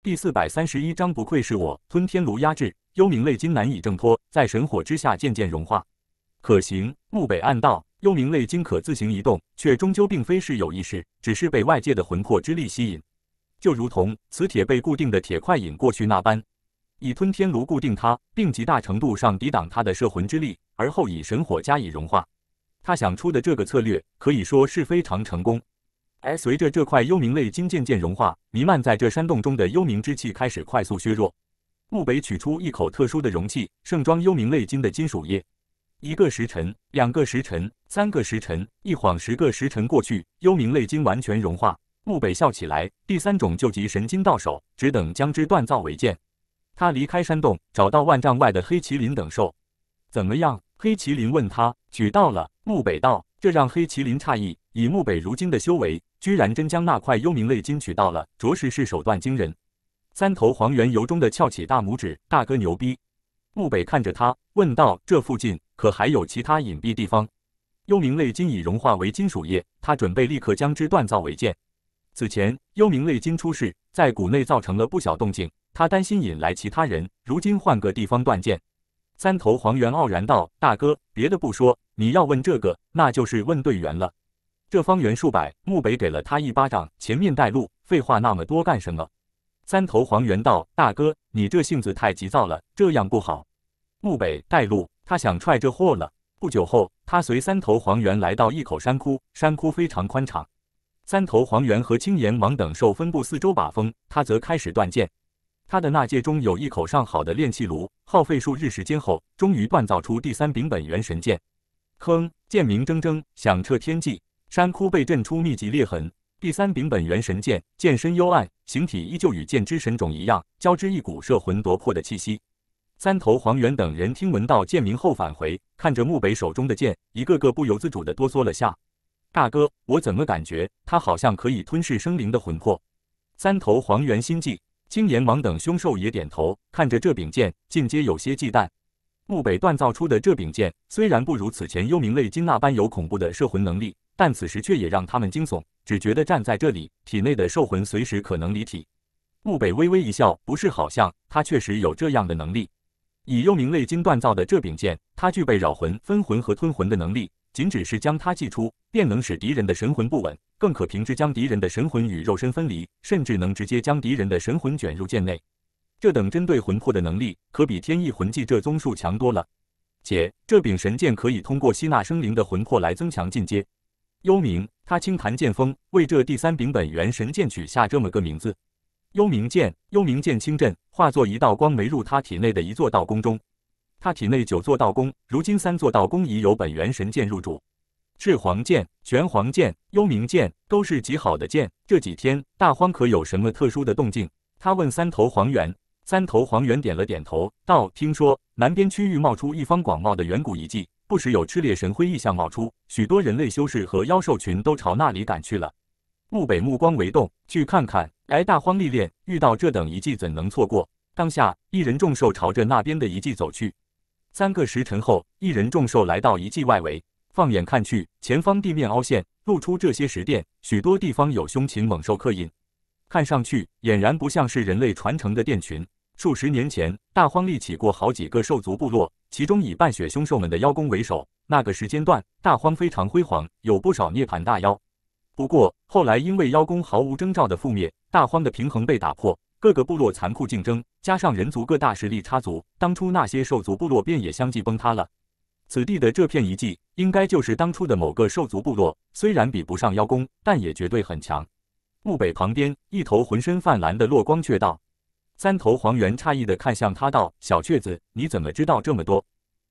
第四百三十一章，不愧是我，吞天炉压制幽冥泪晶难以挣脱，在神火之下渐渐融化。可行，木北暗道，幽冥泪晶可自行移动，却终究并非是有意识，只是被外界的魂魄之力吸引，就如同磁铁被固定的铁块引过去那般。以吞天炉固定它，并极大程度上抵挡它的摄魂之力，而后以神火加以融化。他想出的这个策略可以说是非常成功。而随着这块幽冥泪晶渐渐融化，弥漫在这山洞中的幽冥之气开始快速削弱。木北取出一口特殊的容器，盛装幽冥泪晶的金属液。一个时辰，两个时辰，三个时辰，一晃十个时辰过去，幽冥泪晶完全融化。木北笑起来，第三种救急神经到手，只等将之锻造为剑。他离开山洞，找到万丈外的黑麒麟等兽。怎么样？黑麒麟问他。取到了。木北道。这让黑麒麟诧异。以木北如今的修为，居然真将那块幽冥泪金取到了，着实是手段惊人。三头黄猿由衷的翘起大拇指：“大哥牛逼！”木北看着他，问道：“这附近可还有其他隐蔽地方？”幽冥泪金已融化为金属液，他准备立刻将之锻造为剑。此前幽冥泪金出世，在谷内造成了不小动静，他担心引来其他人。如今换个地方锻剑。三头黄猿傲然道：“大哥，别的不说，你要问这个，那就是问队员了。”这方圆数百，木北给了他一巴掌。前面带路，废话那么多干什么？三头黄猿道：“大哥，你这性子太急躁了，这样不好。”木北带路，他想踹这货了。不久后，他随三头黄猿来到一口山窟，山窟非常宽敞。三头黄猿和青岩王等兽分布四周把风，他则开始断剑。他的纳戒中有一口上好的炼器炉，耗费数日时间后，终于锻造出第三柄本源神剑。哼，剑鸣铮铮，响彻天际。山窟被震出密集裂痕。第三柄本源神剑，剑身幽暗，形体依旧与剑之神种一样，交织一股摄魂夺魄的气息。三头黄猿等人听闻到剑鸣后返回，看着木北手中的剑，一个个不由自主的哆嗦了下。大哥，我怎么感觉他好像可以吞噬生灵的魂魄？三头黄猿心悸，青岩王等凶兽也点头，看着这柄剑，尽皆有些忌惮。木北锻造出的这柄剑，虽然不如此前幽冥泪金那般有恐怖的摄魂能力。但此时却也让他们惊悚，只觉得站在这里，体内的兽魂随时可能离体。木北微微一笑，不是好像他确实有这样的能力。以幽冥泪晶锻造的这柄剑，它具备扰魂、分魂和吞魂的能力。仅只是将它祭出，便能使敌人的神魂不稳，更可凭之将敌人的神魂与肉身分离，甚至能直接将敌人的神魂卷入剑内。这等针对魂魄的能力，可比天意魂技这宗术强多了。且这柄神剑可以通过吸纳生灵的魂魄来增强进阶。幽冥，他轻弹剑锋，为这第三柄本源神剑取下这么个名字——幽冥剑。幽冥剑轻震，化作一道光，没入他体内的一座道宫中。他体内九座道宫，如今三座道宫已有本源神剑入住。赤黄剑、玄黄剑、幽冥剑，都是极好的剑。这几天，大荒可有什么特殊的动静？他问三头黄猿。三头黄猿点了点头，道：“听说南边区域冒出一方广袤的远古遗迹。”不时有炽烈神辉异象冒出，许多人类修士和妖兽群都朝那里赶去了。木北目光微动，去看看。来大荒历练，遇到这等遗迹怎能错过？当下，一人众兽朝着那边的遗迹走去。三个时辰后，一人众兽来到遗迹外围，放眼看去，前方地面凹陷，露出这些石殿，许多地方有凶禽猛兽刻印，看上去俨然不像是人类传承的殿群。数十年前，大荒立起过好几个兽族部落，其中以半血凶兽们的妖宫为首。那个时间段，大荒非常辉煌，有不少涅槃大妖。不过后来因为妖宫毫无征兆的覆灭，大荒的平衡被打破，各个部落残酷竞争，加上人族各大势力插足，当初那些兽族部落便也相继崩塌了。此地的这片遗迹，应该就是当初的某个兽族部落，虽然比不上妖宫，但也绝对很强。墓北旁边，一头浑身泛蓝的落光却道。三头黄猿诧异的看向他，道：“小雀子，你怎么知道这么多？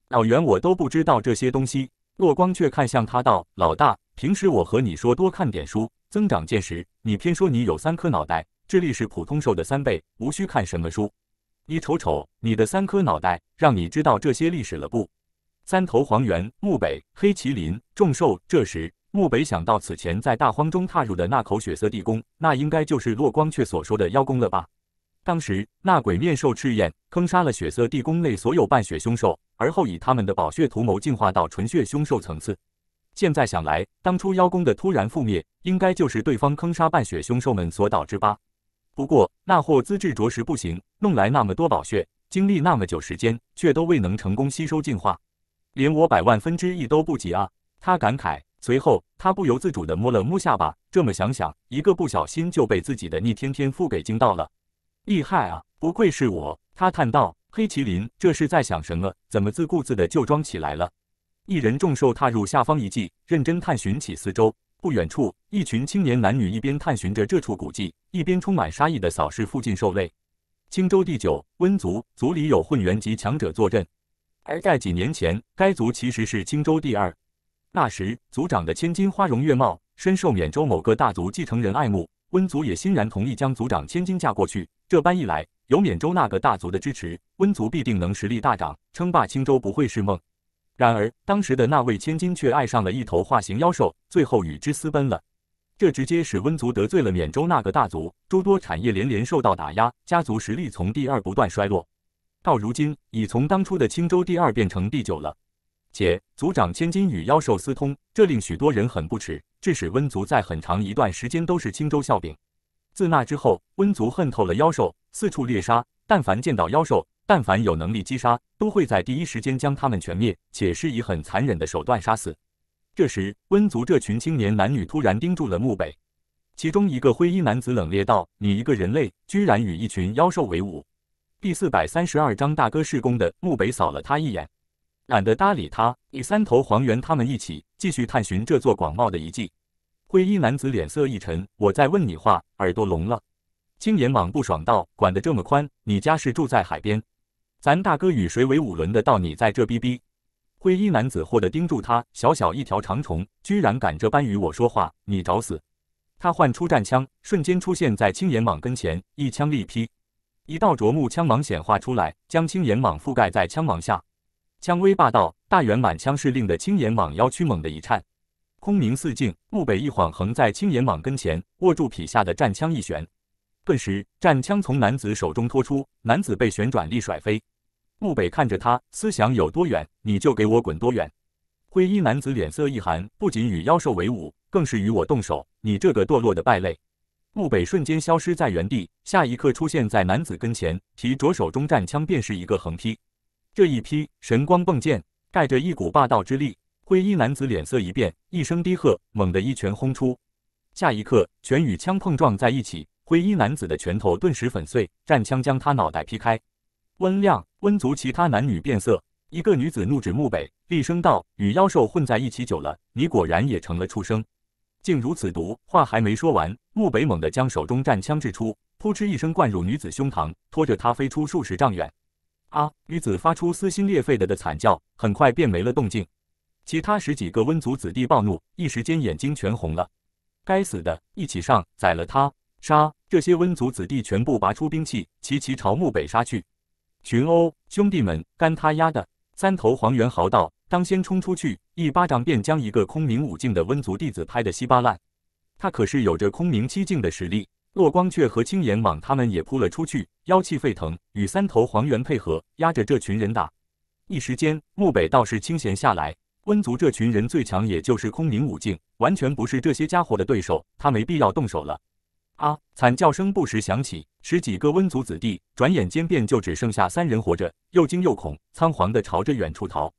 老猿我都不知道这些东西。”洛光却看向他，道：“老大，平时我和你说多看点书，增长见识，你偏说你有三颗脑袋，智力是普通兽的三倍，无需看什么书。你瞅瞅你的三颗脑袋，让你知道这些历史了不？”三头黄猿、木北、黑麒麟、众兽。这时，木北想到此前在大荒中踏入的那口血色地宫，那应该就是洛光却所说的妖宫了吧。当时那鬼面兽赤焰坑杀了血色地宫内所有半血凶兽，而后以他们的宝血图谋进化到纯血凶兽层次。现在想来，当初妖宫的突然覆灭，应该就是对方坑杀半血凶兽们所导致吧？不过那货资质着实不行，弄来那么多宝血，经历那么久时间，却都未能成功吸收进化，连我百万分之一都不及啊！他感慨。随后他不由自主的摸了摸下巴，这么想想，一个不小心就被自己的逆天天赋给惊到了。厉害啊！不愧是我，他叹道。黑麒麟，这是在想什么？怎么自顾自的就装起来了？一人重兽踏入下方遗迹，认真探寻起四周。不远处，一群青年男女一边探寻着这处古迹，一边充满杀意的扫视附近兽类。青州第九温族，族里有混元级强者坐镇。而在几年前，该族其实是青州第二。那时，族长的千金花容月貌，深受缅州某个大族继承人爱慕，温族也欣然同意将族长千金嫁过去。这般一来，有缅州那个大族的支持，温族必定能实力大涨，称霸青州不会是梦。然而，当时的那位千金却爱上了一头化形妖兽，最后与之私奔了。这直接使温族得罪了缅州那个大族，诸多产业连连受到打压，家族实力从第二不断衰落，到如今已从当初的青州第二变成第九了。且族长千金与妖兽私通，这令许多人很不耻，致使温族在很长一段时间都是青州笑柄。自那之后，温族恨透了妖兽，四处猎杀。但凡见到妖兽，但凡有能力击杀，都会在第一时间将他们全灭，且是以很残忍的手段杀死。这时，温族这群青年男女突然盯住了穆北，其中一个灰衣男子冷冽道：“你一个人类，居然与一群妖兽为伍！”第四百三十二章，大哥是公的。穆北扫了他一眼，懒得搭理他，与三头黄猿他们一起继续探寻这座广袤的遗迹。灰衣男子脸色一沉，我再问你话，耳朵聋了？青眼蟒不爽道：“管得这么宽，你家是住在海边？咱大哥与谁为伍，轮得到你在这逼逼？”灰衣男子火得盯住他，小小一条长虫，居然敢这般与我说话，你找死！他唤出战枪，瞬间出现在青眼蟒跟前，一枪力劈，一道啄木枪芒显化出来，将青眼蟒覆盖在枪芒下，枪威霸道，大圆满枪势令得青眼蟒腰躯猛地一颤。空明似镜，木北一晃，横在青眼蟒跟前，握住匹下的战枪一旋，顿时战枪从男子手中脱出，男子被旋转力甩飞。木北看着他，思想有多远，你就给我滚多远。灰衣男子脸色一寒，不仅与妖兽为伍，更是与我动手，你这个堕落的败类！木北瞬间消失在原地，下一刻出现在男子跟前，提着手中战枪便是一个横劈，这一劈神光迸溅，带着一股霸道之力。灰衣男子脸色一变，一声低喝，猛地一拳轰出。下一刻，拳与枪碰撞在一起，灰衣男子的拳头顿时粉碎，战枪将他脑袋劈开。温亮、温族其他男女变色，一个女子怒指木北，厉声道：“与妖兽混在一起久了，你果然也成了畜生，竟如此毒！”话还没说完，木北猛地将手中战枪掷出，噗嗤一声灌入女子胸膛，拖着她飞出数十丈远。啊！女子发出撕心裂肺的的惨叫，很快便没了动静。其他十几个温族子弟暴怒，一时间眼睛全红了。该死的，一起上，宰了他！杀！这些温族子弟全部拔出兵器，齐齐朝穆北杀去。群殴，兄弟们，干他丫的！三头黄猿嚎道，当先冲出去，一巴掌便将一个空明五境的温族弟子拍得稀巴烂。他可是有着空明七境的实力。洛光却和青眼蟒他们也扑了出去，妖气沸腾，与三头黄猿配合，压着这群人打。一时间，穆北倒是清闲下来。温族这群人最强也就是空灵武境，完全不是这些家伙的对手。他没必要动手了。啊！惨叫声不时响起，十几个温族子弟转眼间便就只剩下三人活着，又惊又恐，仓皇的朝着远处逃。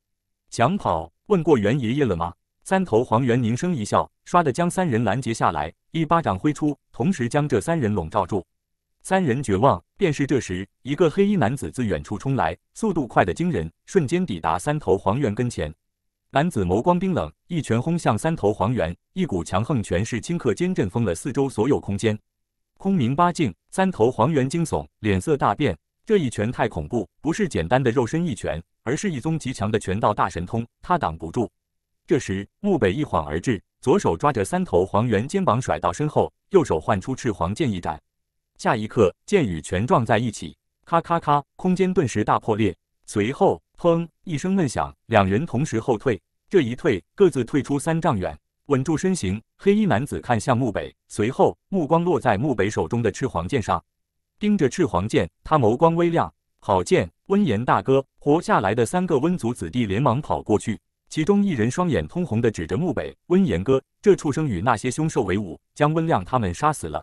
想跑？问过袁爷爷了吗？三头黄猿凝声一笑，唰的将三人拦截下来，一巴掌挥出，同时将这三人笼罩住。三人绝望，便是这时，一个黑衣男子自远处冲来，速度快得惊人，瞬间抵达三头黄猿跟前。男子眸光冰冷，一拳轰向三头黄猿，一股强横拳势顷刻间震疯了四周所有空间。空明八境，三头黄猿惊悚，脸色大变。这一拳太恐怖，不是简单的肉身一拳，而是一宗极强的拳道大神通，他挡不住。这时，木北一晃而至，左手抓着三头黄猿肩膀甩到身后，右手唤出赤黄剑一斩。下一刻，剑与拳撞在一起，咔咔咔，空间顿时大破裂。随后，砰！一声闷响，两人同时后退。这一退，各自退出三丈远，稳住身形。黑衣男子看向木北，随后目光落在木北手中的赤黄剑上，盯着赤黄剑，他眸光微亮。好剑，温言大哥！活下来的三个温族子弟连忙跑过去，其中一人双眼通红的指着木北：“温言哥，这畜生与那些凶兽为伍，将温亮他们杀死了。”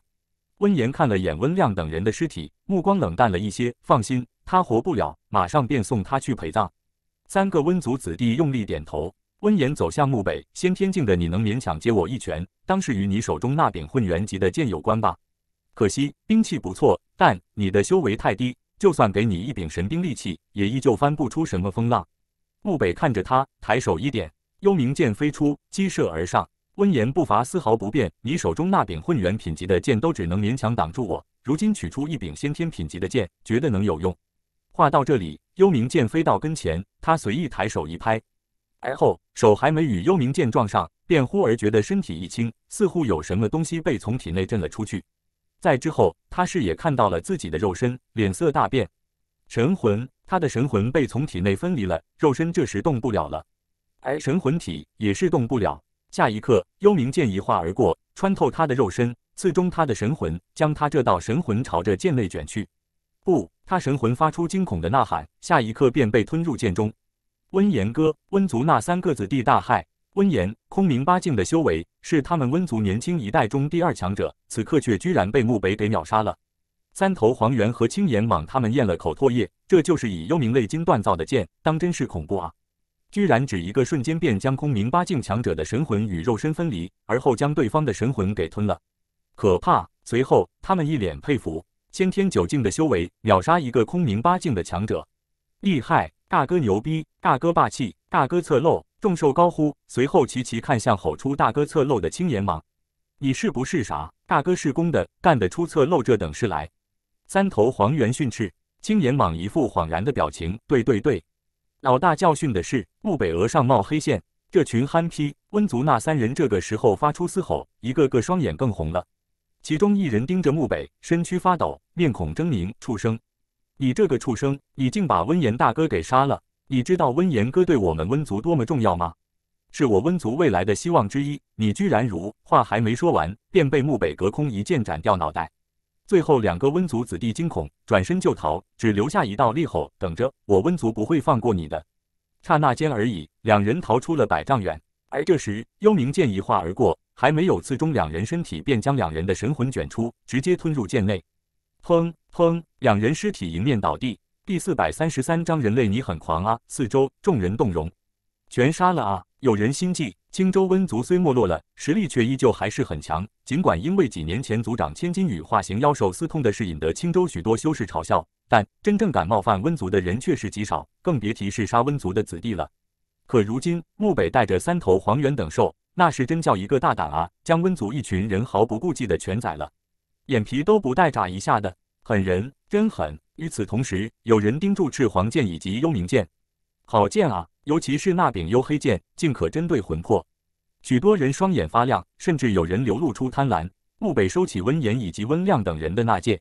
温言看了眼温亮等人的尸体，目光冷淡了一些：“放心。”他活不了，马上便送他去陪葬。三个温族子弟用力点头。温言走向墓北，先天境的你能勉强接我一拳，当是与你手中那柄混元级的剑有关吧？可惜兵器不错，但你的修为太低，就算给你一柄神兵利器，也依旧翻不出什么风浪。墓北看着他，抬手一点，幽冥剑飞出，激射而上。温言步伐丝毫不变，你手中那柄混元品级的剑都只能勉强挡住我，如今取出一柄先天品级的剑，绝对能有用。话到这里，幽冥剑飞到跟前，他随意抬手一拍，而后手还没与幽冥剑撞上，便忽而觉得身体一轻，似乎有什么东西被从体内震了出去。在之后，他视野看到了自己的肉身，脸色大变，神魂，他的神魂被从体内分离了，肉身这时动不了了，神魂体也是动不了。下一刻，幽冥剑一划而过，穿透他的肉身，刺中他的神魂，将他这道神魂朝着剑内卷去。不。他神魂发出惊恐的呐喊，下一刻便被吞入剑中。温言哥，温族那三个子弟大骇。温言，空明八境的修为是他们温族年轻一代中第二强者，此刻却居然被木北给秒杀了。三头黄猿和青岩蟒他们咽了口唾液，这就是以幽冥泪晶锻造的剑，当真是恐怖啊！居然只一个瞬间便将空明八境强者的神魂与肉身分离，而后将对方的神魂给吞了，可怕！随后他们一脸佩服。先天九境的修为秒杀一个空明八境的强者，厉害！大哥牛逼！大哥霸气！大哥侧漏！众兽高呼，随后齐齐看向吼出“大哥侧漏”的青眼蟒，你是不是傻？大哥是公的，干得出侧漏这等事来？三头黄猿训斥青眼蟒，一副恍然的表情。对对对，老大教训的是。木北额上冒黑线，这群憨批。温族那三人这个时候发出嘶吼，一个个双眼更红了。其中一人盯着穆北，身躯发抖，面孔狰狞，畜生！你这个畜生，你竟把温言大哥给杀了！你知道温言哥对我们温族多么重要吗？是我温族未来的希望之一！你居然如……话还没说完，便被穆北隔空一剑斩掉脑袋。最后两个温族子弟惊恐转身就逃，只留下一道厉吼：“等着，我温族不会放过你的！”刹那间而已，两人逃出了百丈远。而这时，幽冥剑一划而过，还没有刺中两人身体，便将两人的神魂卷出，直接吞入剑内。砰砰，两人尸体迎面倒地。第四百三十三章，人类，你很狂啊！四周众人动容，全杀了啊！有人心悸。青州温族虽没落了，实力却依旧还是很强。尽管因为几年前族长千金羽化形妖兽私通的事，引得青州许多修士嘲笑，但真正敢冒犯温族的人却是极少，更别提是杀温族的子弟了。可如今，穆北带着三头黄猿等兽，那是真叫一个大胆啊！将温族一群人毫不顾忌的全宰了，眼皮都不带眨一下的，狠人，真狠！与此同时，有人盯住赤黄剑以及幽冥剑，好剑啊！尤其是那柄幽黑剑，竟可针对魂魄。许多人双眼发亮，甚至有人流露出贪婪。穆北收起温言以及温亮等人的那剑。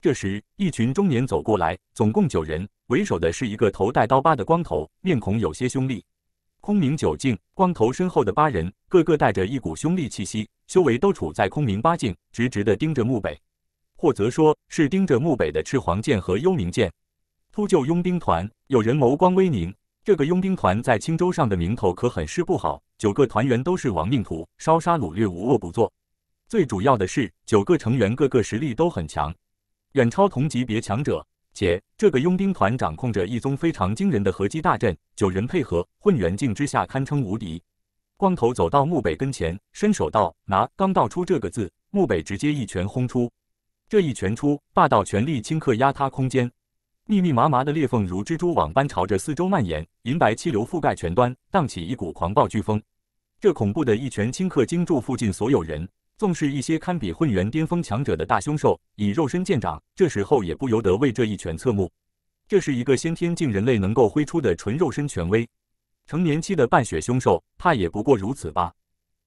这时，一群中年走过来，总共九人，为首的是一个头戴刀疤的光头，面孔有些凶厉。空明九境，光头身后的八人，个个带着一股凶戾气息，修为都处在空明八境，直直的盯着墓北，或则说是盯着墓北的赤黄剑和幽冥剑。秃鹫佣兵团有人眸光微凝，这个佣兵团在青州上的名头可很是不好，九个团员都是亡命徒，烧杀掳掠，无恶不作。最主要的是，九个成员个个实力都很强，远超同级别强者。且这个佣兵团掌控着一宗非常惊人的合击大阵，九人配合，混元境之下堪称无敌。光头走到墓北跟前，伸手道：“拿。”刚道出这个字，墓北直接一拳轰出。这一拳出，霸道全力，顷刻压塌空间，密密麻麻的裂缝如蜘蛛网般朝着四周蔓延，银白气流覆盖全端，荡起一股狂暴飓风。这恐怖的一拳，顷刻惊住附近所有人。纵是一些堪比混元巅峰强者的大凶兽，以肉身见长，这时候也不由得为这一拳侧目。这是一个先天境人类能够挥出的纯肉身权威，成年期的半血凶兽，怕也不过如此吧。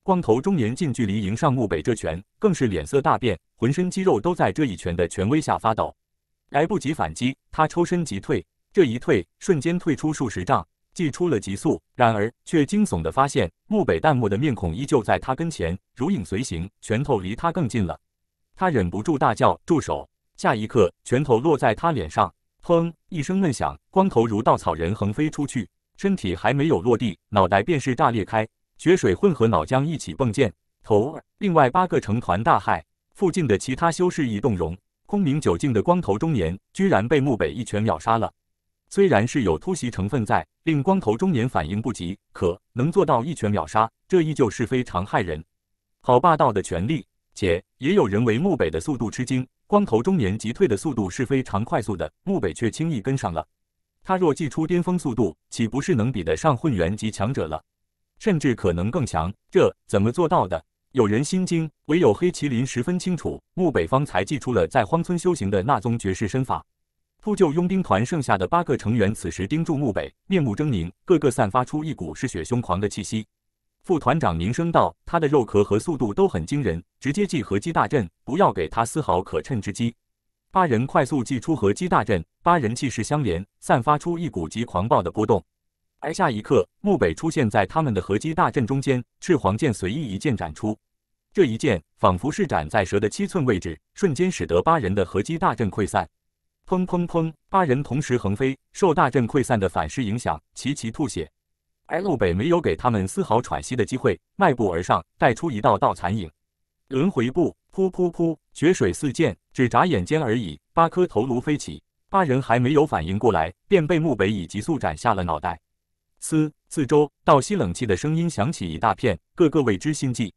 光头中年近距离迎上穆北这拳，更是脸色大变，浑身肌肉都在这一拳的权威下发抖，来不及反击，他抽身即退，这一退瞬间退出数十丈。祭出了急速，然而却惊悚地发现，木北淡漠的面孔依旧在他跟前如影随形，拳头离他更近了。他忍不住大叫：“住手！”下一刻，拳头落在他脸上，砰一声闷响，光头如稻草人横飞出去，身体还没有落地，脑袋便是炸裂开，血水混合脑浆一起迸溅。头儿，另外八个成团大骇，附近的其他修士亦动容。空明酒境的光头中年，居然被木北一拳秒杀了。虽然是有突袭成分在，令光头中年反应不及，可能做到一拳秒杀，这依旧是非常害人。好霸道的权力！且也有人为木北的速度吃惊，光头中年急退的速度是非常快速的，木北却轻易跟上了。他若祭出巅峰速度，岂不是能比得上混元级强者了？甚至可能更强，这怎么做到的？有人心惊，唯有黑麒麟十分清楚。木北方才祭出了在荒村修行的那宗绝世身法。秃鹫佣兵团剩下的八个成员此时盯住木北，面目狰狞，个个散发出一股嗜血凶狂的气息。副团长凝声道：“他的肉壳和速度都很惊人，直接祭合击大阵，不要给他丝毫可趁之机。”八人快速祭出合击大阵，八人气势相连，散发出一股极狂暴的波动。而下一刻，木北出现在他们的合击大阵中间，赤黄剑随意一剑斩出，这一剑仿佛是斩在蛇的七寸位置，瞬间使得八人的合击大阵溃散。砰砰砰！八人同时横飞，受大阵溃散的反噬影响，齐齐吐血。路北没有给他们丝毫喘息的机会，迈步而上，带出一道道残影。轮回步，噗噗噗！血水四溅，只眨眼间而已，八颗头颅飞起，八人还没有反应过来，便被木北以急速斩下了脑袋。嘶！四周倒吸冷气的声音响起一大片，个个为之心悸。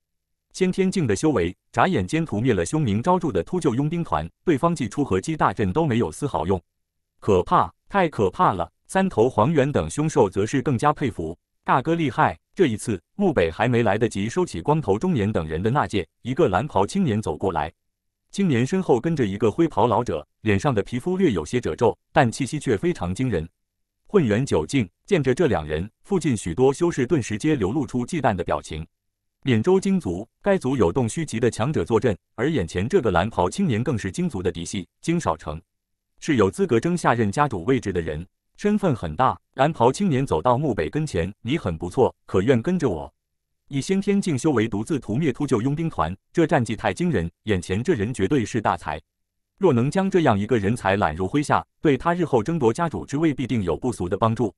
先天境的修为，眨眼间屠灭了凶名昭著的秃鹫佣兵团，对方祭出合击大阵都没有丝毫用。可怕，太可怕了！三头黄猿等凶兽则是更加佩服，大哥厉害！这一次，木北还没来得及收起光头中年等人的那剑，一个蓝袍青年走过来，青年身后跟着一个灰袍老者，脸上的皮肤略有些褶皱，但气息却非常惊人。混元九境，见着这两人，附近许多修士顿时皆流露出忌惮的表情。缅州京族，该族有洞虚级的强者坐镇，而眼前这个蓝袍青年更是京族的嫡系，京少成，是有资格争下任家主位置的人，身份很大。蓝袍青年走到墓北跟前：“你很不错，可愿跟着我？以先天境修为独自屠灭秃鹫佣兵团，这战绩太惊人。眼前这人绝对是大才，若能将这样一个人才揽入麾下，对他日后争夺家主之位必定有不俗的帮助。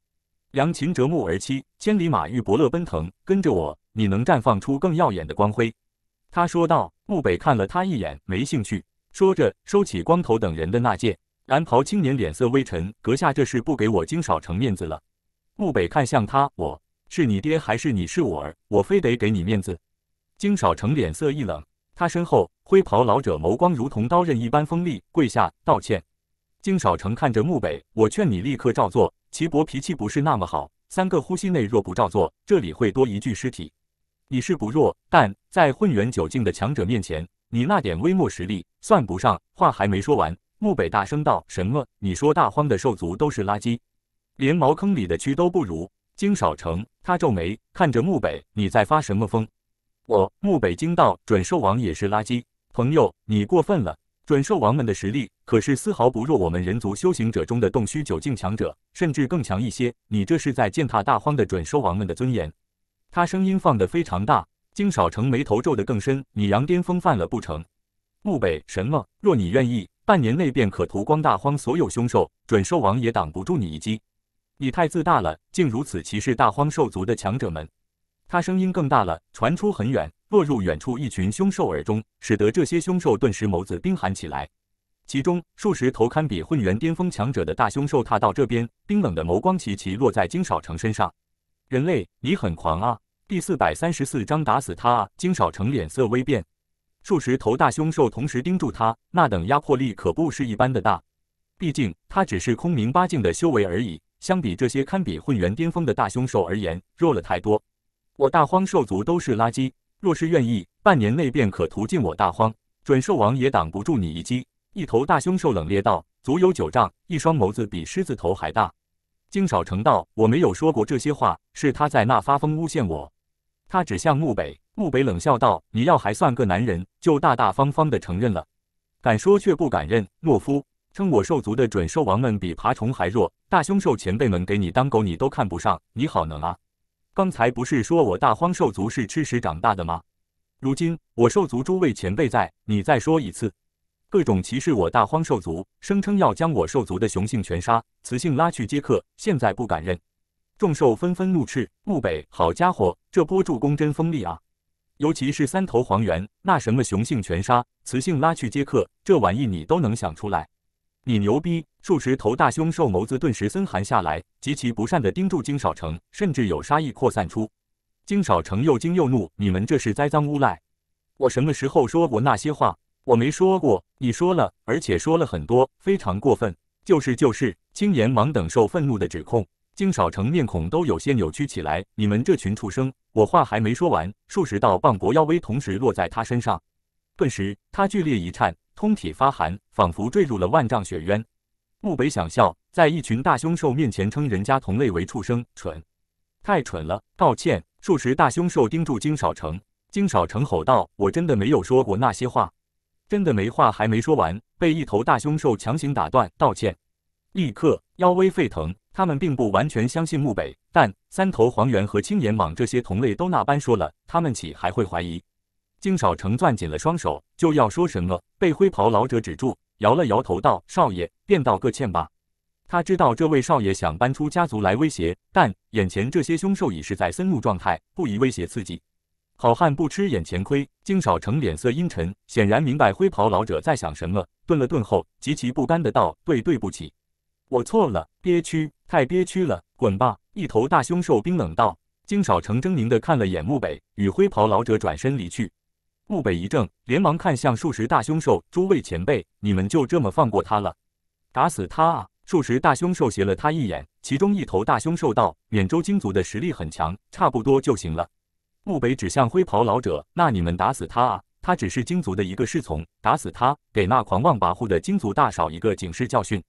良禽择木而栖，千里马遇伯乐奔腾，跟着我。”你能绽放出更耀眼的光辉，他说道。木北看了他一眼，没兴趣，说着收起光头等人的那剑。蓝袍青年脸色微沉：“阁下这是不给我金少成面子了。”木北看向他：“我是你爹，还是你是我儿？我非得给你面子。”金少成脸色一冷，他身后灰袍老者眸光如同刀刃一般锋利，跪下道歉。金少成看着木北：“我劝你立刻照做，齐伯脾气不是那么好，三个呼吸内若不照做，这里会多一具尸体。”你是不弱，但在混元九境的强者面前，你那点微末实力算不上。话还没说完，木北大声道：“什么？你说大荒的兽族都是垃圾，连茅坑里的蛆都不如？”金少成他皱眉看着木北：“你在发什么疯？”我木北惊道：“准兽王也是垃圾，朋友，你过分了。准兽王们的实力可是丝毫不弱，我们人族修行者中的洞虚九境强者，甚至更强一些。你这是在践踏大荒的准兽王们的尊严。”他声音放得非常大，金少成眉头皱得更深。你阳巅峰犯了不成？木北，什么？若你愿意，半年内便可屠光大荒所有凶兽，准兽王也挡不住你一击。你太自大了，竟如此歧视大荒兽族的强者们。他声音更大了，传出很远，落入远处一群凶兽耳中，使得这些凶兽顿时眸子冰寒起来。其中数十头堪比混元巅峰强者的大凶兽踏到这边，冰冷的眸光齐齐落在金少成身上。人类，你很狂啊！第四百三十四章打死他！金少成脸色微变，数十头大凶兽同时盯住他，那等压迫力可不是一般的大。毕竟他只是空明八境的修为而已，相比这些堪比混元巅峰的大凶兽而言，弱了太多。我大荒兽族都是垃圾，若是愿意，半年内便可屠尽我大荒，准兽王也挡不住你一击。一头大凶兽冷冽道：“足有九丈，一双眸子比狮子头还大。”金少成道：“我没有说过这些话，是他在那发疯诬陷我。”他指向穆北，穆北冷笑道：“你要还算个男人，就大大方方的承认了。敢说却不敢认，懦夫！称我兽族的准兽王们比爬虫还弱，大凶兽前辈们给你当狗，你都看不上，你好能啊！刚才不是说我大荒兽族是吃屎长大的吗？如今我兽族诸位前辈在，你再说一次，各种歧视我大荒兽族，声称要将我兽族的雄性全杀，雌性拉去接客，现在不敢认。”众兽纷纷怒斥：“木北，好家伙，这波助攻真锋利啊！尤其是三头黄猿，那什么雄性全杀，雌性拉去接客，这玩意你都能想出来，你牛逼！”数十头大凶兽眸子顿时森寒下来，极其不善地盯住金少成，甚至有杀意扩散出。金少成又惊又怒：“你们这是栽赃诬赖！我什么时候说过那些话？我没说过，你说了，而且说了很多，非常过分！就是就是！”青岩忙等兽愤怒的指控。金少成面孔都有些扭曲起来。你们这群畜生！我话还没说完，数十道磅礴妖威同时落在他身上，顿时他剧烈一颤，通体发寒，仿佛坠入了万丈雪渊。顾北想笑，在一群大凶兽面前称人家同类为畜生，蠢！太蠢了！道歉！数十大凶兽盯住金少成，金少成吼道：“我真的没有说过那些话，真的没话。”还没说完，被一头大凶兽强行打断。道歉！立刻，妖威沸腾。他们并不完全相信木北，但三头黄猿和青眼蟒这些同类都那般说了，他们岂还会怀疑？金少成攥紧了双手，就要说什么，被灰袍老者止住，摇了摇头道：“少爷，便道个歉吧。”他知道这位少爷想搬出家族来威胁，但眼前这些凶兽已是在森怒状态，不宜威胁刺激。好汉不吃眼前亏，金少成脸色阴沉，显然明白灰袍老者在想什么。顿了顿后，极其不甘的道：“对，对不起，我错了，憋屈。”太憋屈了，滚吧！一头大凶兽冰冷道。金少成狰狞的看了眼木北与灰袍老者，转身离去。木北一怔，连忙看向数十大凶兽：“诸位前辈，你们就这么放过他了？打死他啊！”数十大凶兽斜了他一眼。其中一头大凶兽道：“缅州金族的实力很强，差不多就行了。”木北指向灰袍老者：“那你们打死他啊！他只是金族的一个侍从，打死他，给那狂妄跋扈的金族大少一个警示教训。”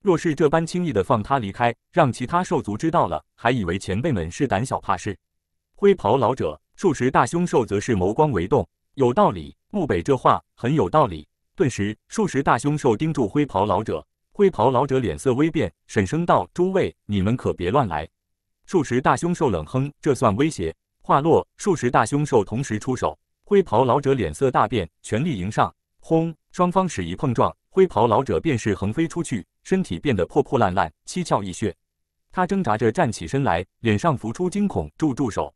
若是这般轻易的放他离开，让其他兽族知道了，还以为前辈们是胆小怕事。灰袍老者，数十大凶兽则是眸光微动，有道理，木北这话很有道理。顿时，数十大凶兽盯住灰袍老者，灰袍老者脸色微变，沈声道：“诸位，你们可别乱来。”数十大凶兽冷哼，这算威胁？话落，数十大凶兽同时出手，灰袍老者脸色大变，全力迎上，轰，双方使一碰撞，灰袍老者便是横飞出去。身体变得破破烂烂，七窍溢血。他挣扎着站起身来，脸上浮出惊恐：“住住手！”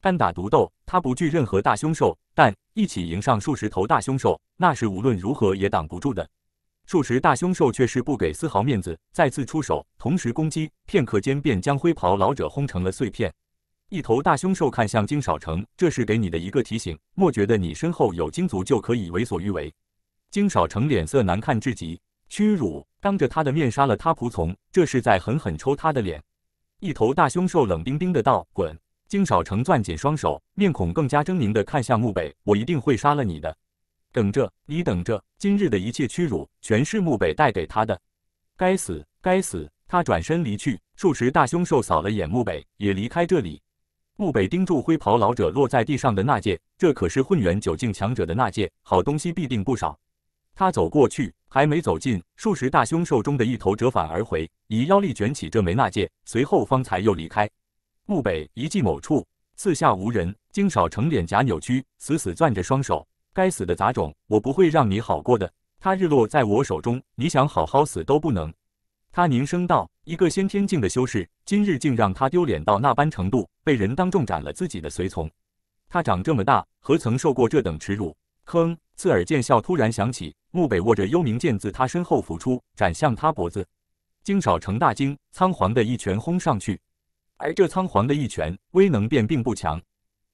单打独斗，他不惧任何大凶兽，但一起迎上数十头大凶兽，那是无论如何也挡不住的。数十大凶兽却是不给丝毫面子，再次出手，同时攻击，片刻间便将灰袍老者轰成了碎片。一头大凶兽看向金少成：“这是给你的一个提醒，莫觉得你身后有金族就可以为所欲为。”金少成脸色难看至极。屈辱，当着他的面杀了他仆从，这是在狠狠抽他的脸。一头大凶兽冷冰冰的道：“滚！”金少成攥紧双手，面孔更加狰狞的看向木北：“我一定会杀了你的，等着，你等着！今日的一切屈辱，全是木北带给他的。该死，该死！”他转身离去。数十大凶兽扫了眼木北，也离开这里。木北盯住灰袍老者落在地上的那戒，这可是混元九境强者的那戒，好东西必定不少。他走过去，还没走近，数十大凶兽中的一头折返而回，以妖力卷起这枚纳戒，随后方才又离开。墓北遗迹某处，四下无人，金少成脸颊扭曲，死死攥着双手。该死的杂种，我不会让你好过的！他日落在我手中，你想好好死都不能。他凝声道：“一个先天境的修士，今日竟让他丢脸到那般程度，被人当众斩了自己的随从。他长这么大，何曾受过这等耻辱？”哼。刺耳剑啸突然响起，木北握着幽冥剑自他身后浮出，斩向他脖子。惊少成大惊，仓皇的一拳轰上去。而这仓皇的一拳威能便并不强。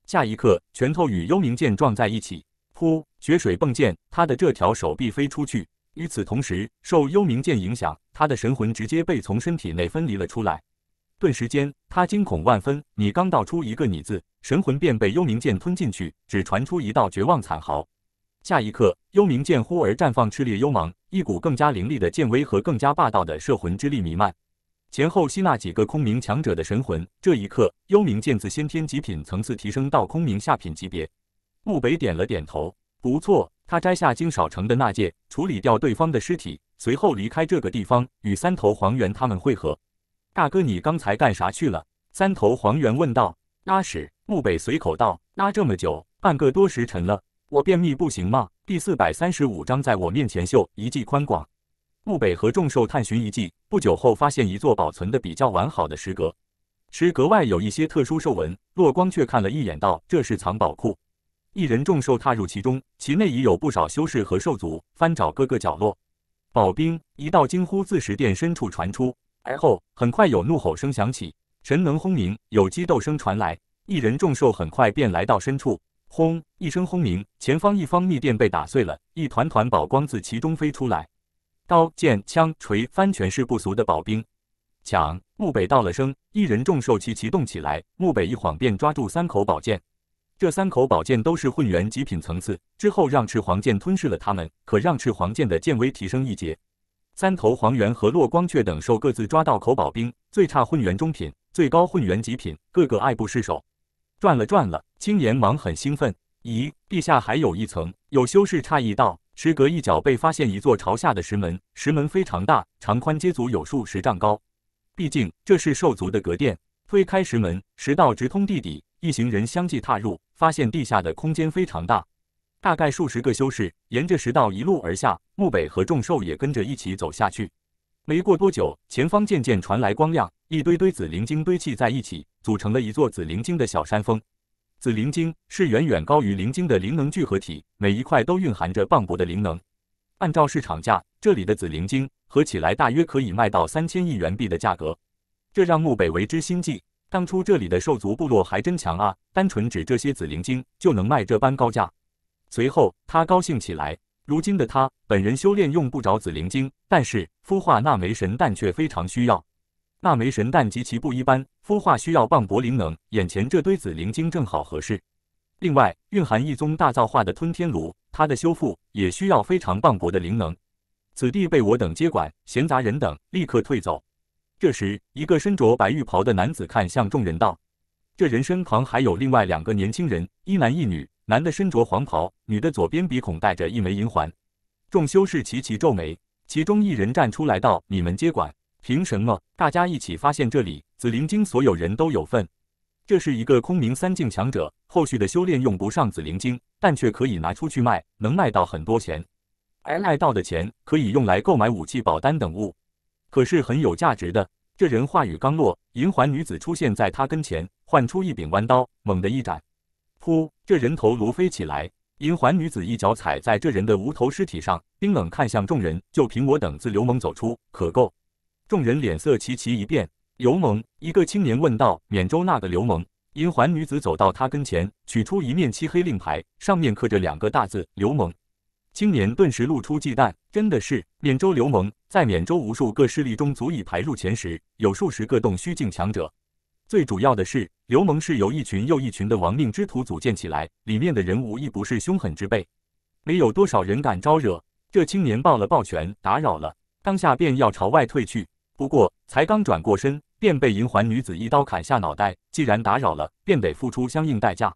下一刻，拳头与幽冥剑撞在一起，噗，血水迸溅，他的这条手臂飞出去。与此同时，受幽冥剑影响，他的神魂直接被从身体内分离了出来。顿时间，他惊恐万分。你刚道出一个“你”字，神魂便被幽冥剑吞进去，只传出一道绝望惨嚎。下一刻，幽冥剑忽而绽放炽烈幽芒，一股更加凌厉的剑威和更加霸道的摄魂之力弥漫，前后吸纳几个空明强者的神魂。这一刻，幽冥剑自先天极品层次提升到空明下品级别。木北点了点头，不错。他摘下金少城的那戒，处理掉对方的尸体，随后离开这个地方，与三头黄猿他们会合。大哥，你刚才干啥去了？三头黄猿问道。拉屎。木北随口道。拉这么久，半个多时辰了。我便秘不行吗？第四百三十五章，在我面前秀遗迹宽广。木北和众兽探寻遗迹，不久后发现一座保存的比较完好的石阁。石阁外有一些特殊兽纹，洛光却看了一眼，道：“这是藏宝库。”一人众兽踏入其中，其内已有不少修士和兽族翻找各个角落。宝兵一道惊呼自石殿深处传出，而后很快有怒吼声响起，神能轰鸣，有激斗声传来。一人众兽很快便来到深处。轰！一声轰鸣，前方一方密殿被打碎了，一团团宝光自其中飞出来。刀、剑、枪、锤，番全是不俗的宝兵。抢木北道了声，一人众兽齐齐动起来。木北一晃便抓住三口宝剑，这三口宝剑都是混元极品层次。之后让赤黄剑吞噬了他们，可让赤黄剑的剑威提升一截。三头黄猿和落光雀等兽各自抓到口宝兵，最差混元中品，最高混元极品，个个爱不释手。转了转了，青岩忙很兴奋。咦，地下还有一层？有修士诧异道。石阁一角被发现一座朝下的石门，石门非常大，长宽皆足有数十丈高。毕竟这是兽族的阁殿。推开石门，石道直通地底。一行人相继踏入，发现地下的空间非常大，大概数十个修士沿着石道一路而下。木北和众兽也跟着一起走下去。没过多久，前方渐渐传来光亮，一堆堆紫灵晶堆砌在一起，组成了一座紫灵晶的小山峰。紫灵晶是远远高于灵晶的灵能聚合体，每一块都蕴含着磅礴的灵能。按照市场价，这里的紫灵晶合起来大约可以卖到三千亿元币的价格，这让木北为之心悸。当初这里的兽族部落还真强啊，单纯指这些紫灵晶就能卖这般高价。随后他高兴起来。如今的他本人修炼用不着紫灵晶，但是孵化那枚神蛋却非常需要。那枚神蛋极其不一般，孵化需要磅礴灵能，眼前这堆紫灵晶正好合适。另外，蕴含一宗大造化的吞天炉，它的修复也需要非常磅礴的灵能。此地被我等接管，闲杂人等立刻退走。这时，一个身着白玉袍的男子看向众人道：“这人身旁还有另外两个年轻人，一男一女。”男的身着黄袍，女的左边鼻孔戴着一枚银环，众修士齐齐皱眉。其中一人站出来道：“你们接管？凭什么？大家一起发现这里紫灵晶，所有人都有份。这是一个空明三境强者，后续的修炼用不上紫灵晶，但却可以拿出去卖，能卖到很多钱。而卖到的钱可以用来购买武器、保单等物，可是很有价值的。”这人话语刚落，银环女子出现在他跟前，唤出一柄弯刀，猛地一斩。呼！这人头颅飞起来。银环女子一脚踩在这人的无头尸体上，冰冷看向众人：“就凭我等自刘蒙走出，可够？”众人脸色齐齐一变。刘蒙，一个青年问道：“缅州那个刘蒙？”银环女子走到他跟前，取出一面漆黑令牌，上面刻着两个大字“刘蒙”。青年顿时露出忌惮：“真的是缅州刘蒙？在缅州无数个势力中，足以排入前十，有数十个洞虚境强者。”最主要的是，刘蒙是由一群又一群的亡命之徒组建起来，里面的人物亦不是凶狠之辈，没有多少人敢招惹。这青年抱了抱拳，打扰了，当下便要朝外退去。不过才刚转过身，便被银环女子一刀砍下脑袋。既然打扰了，便得付出相应代价。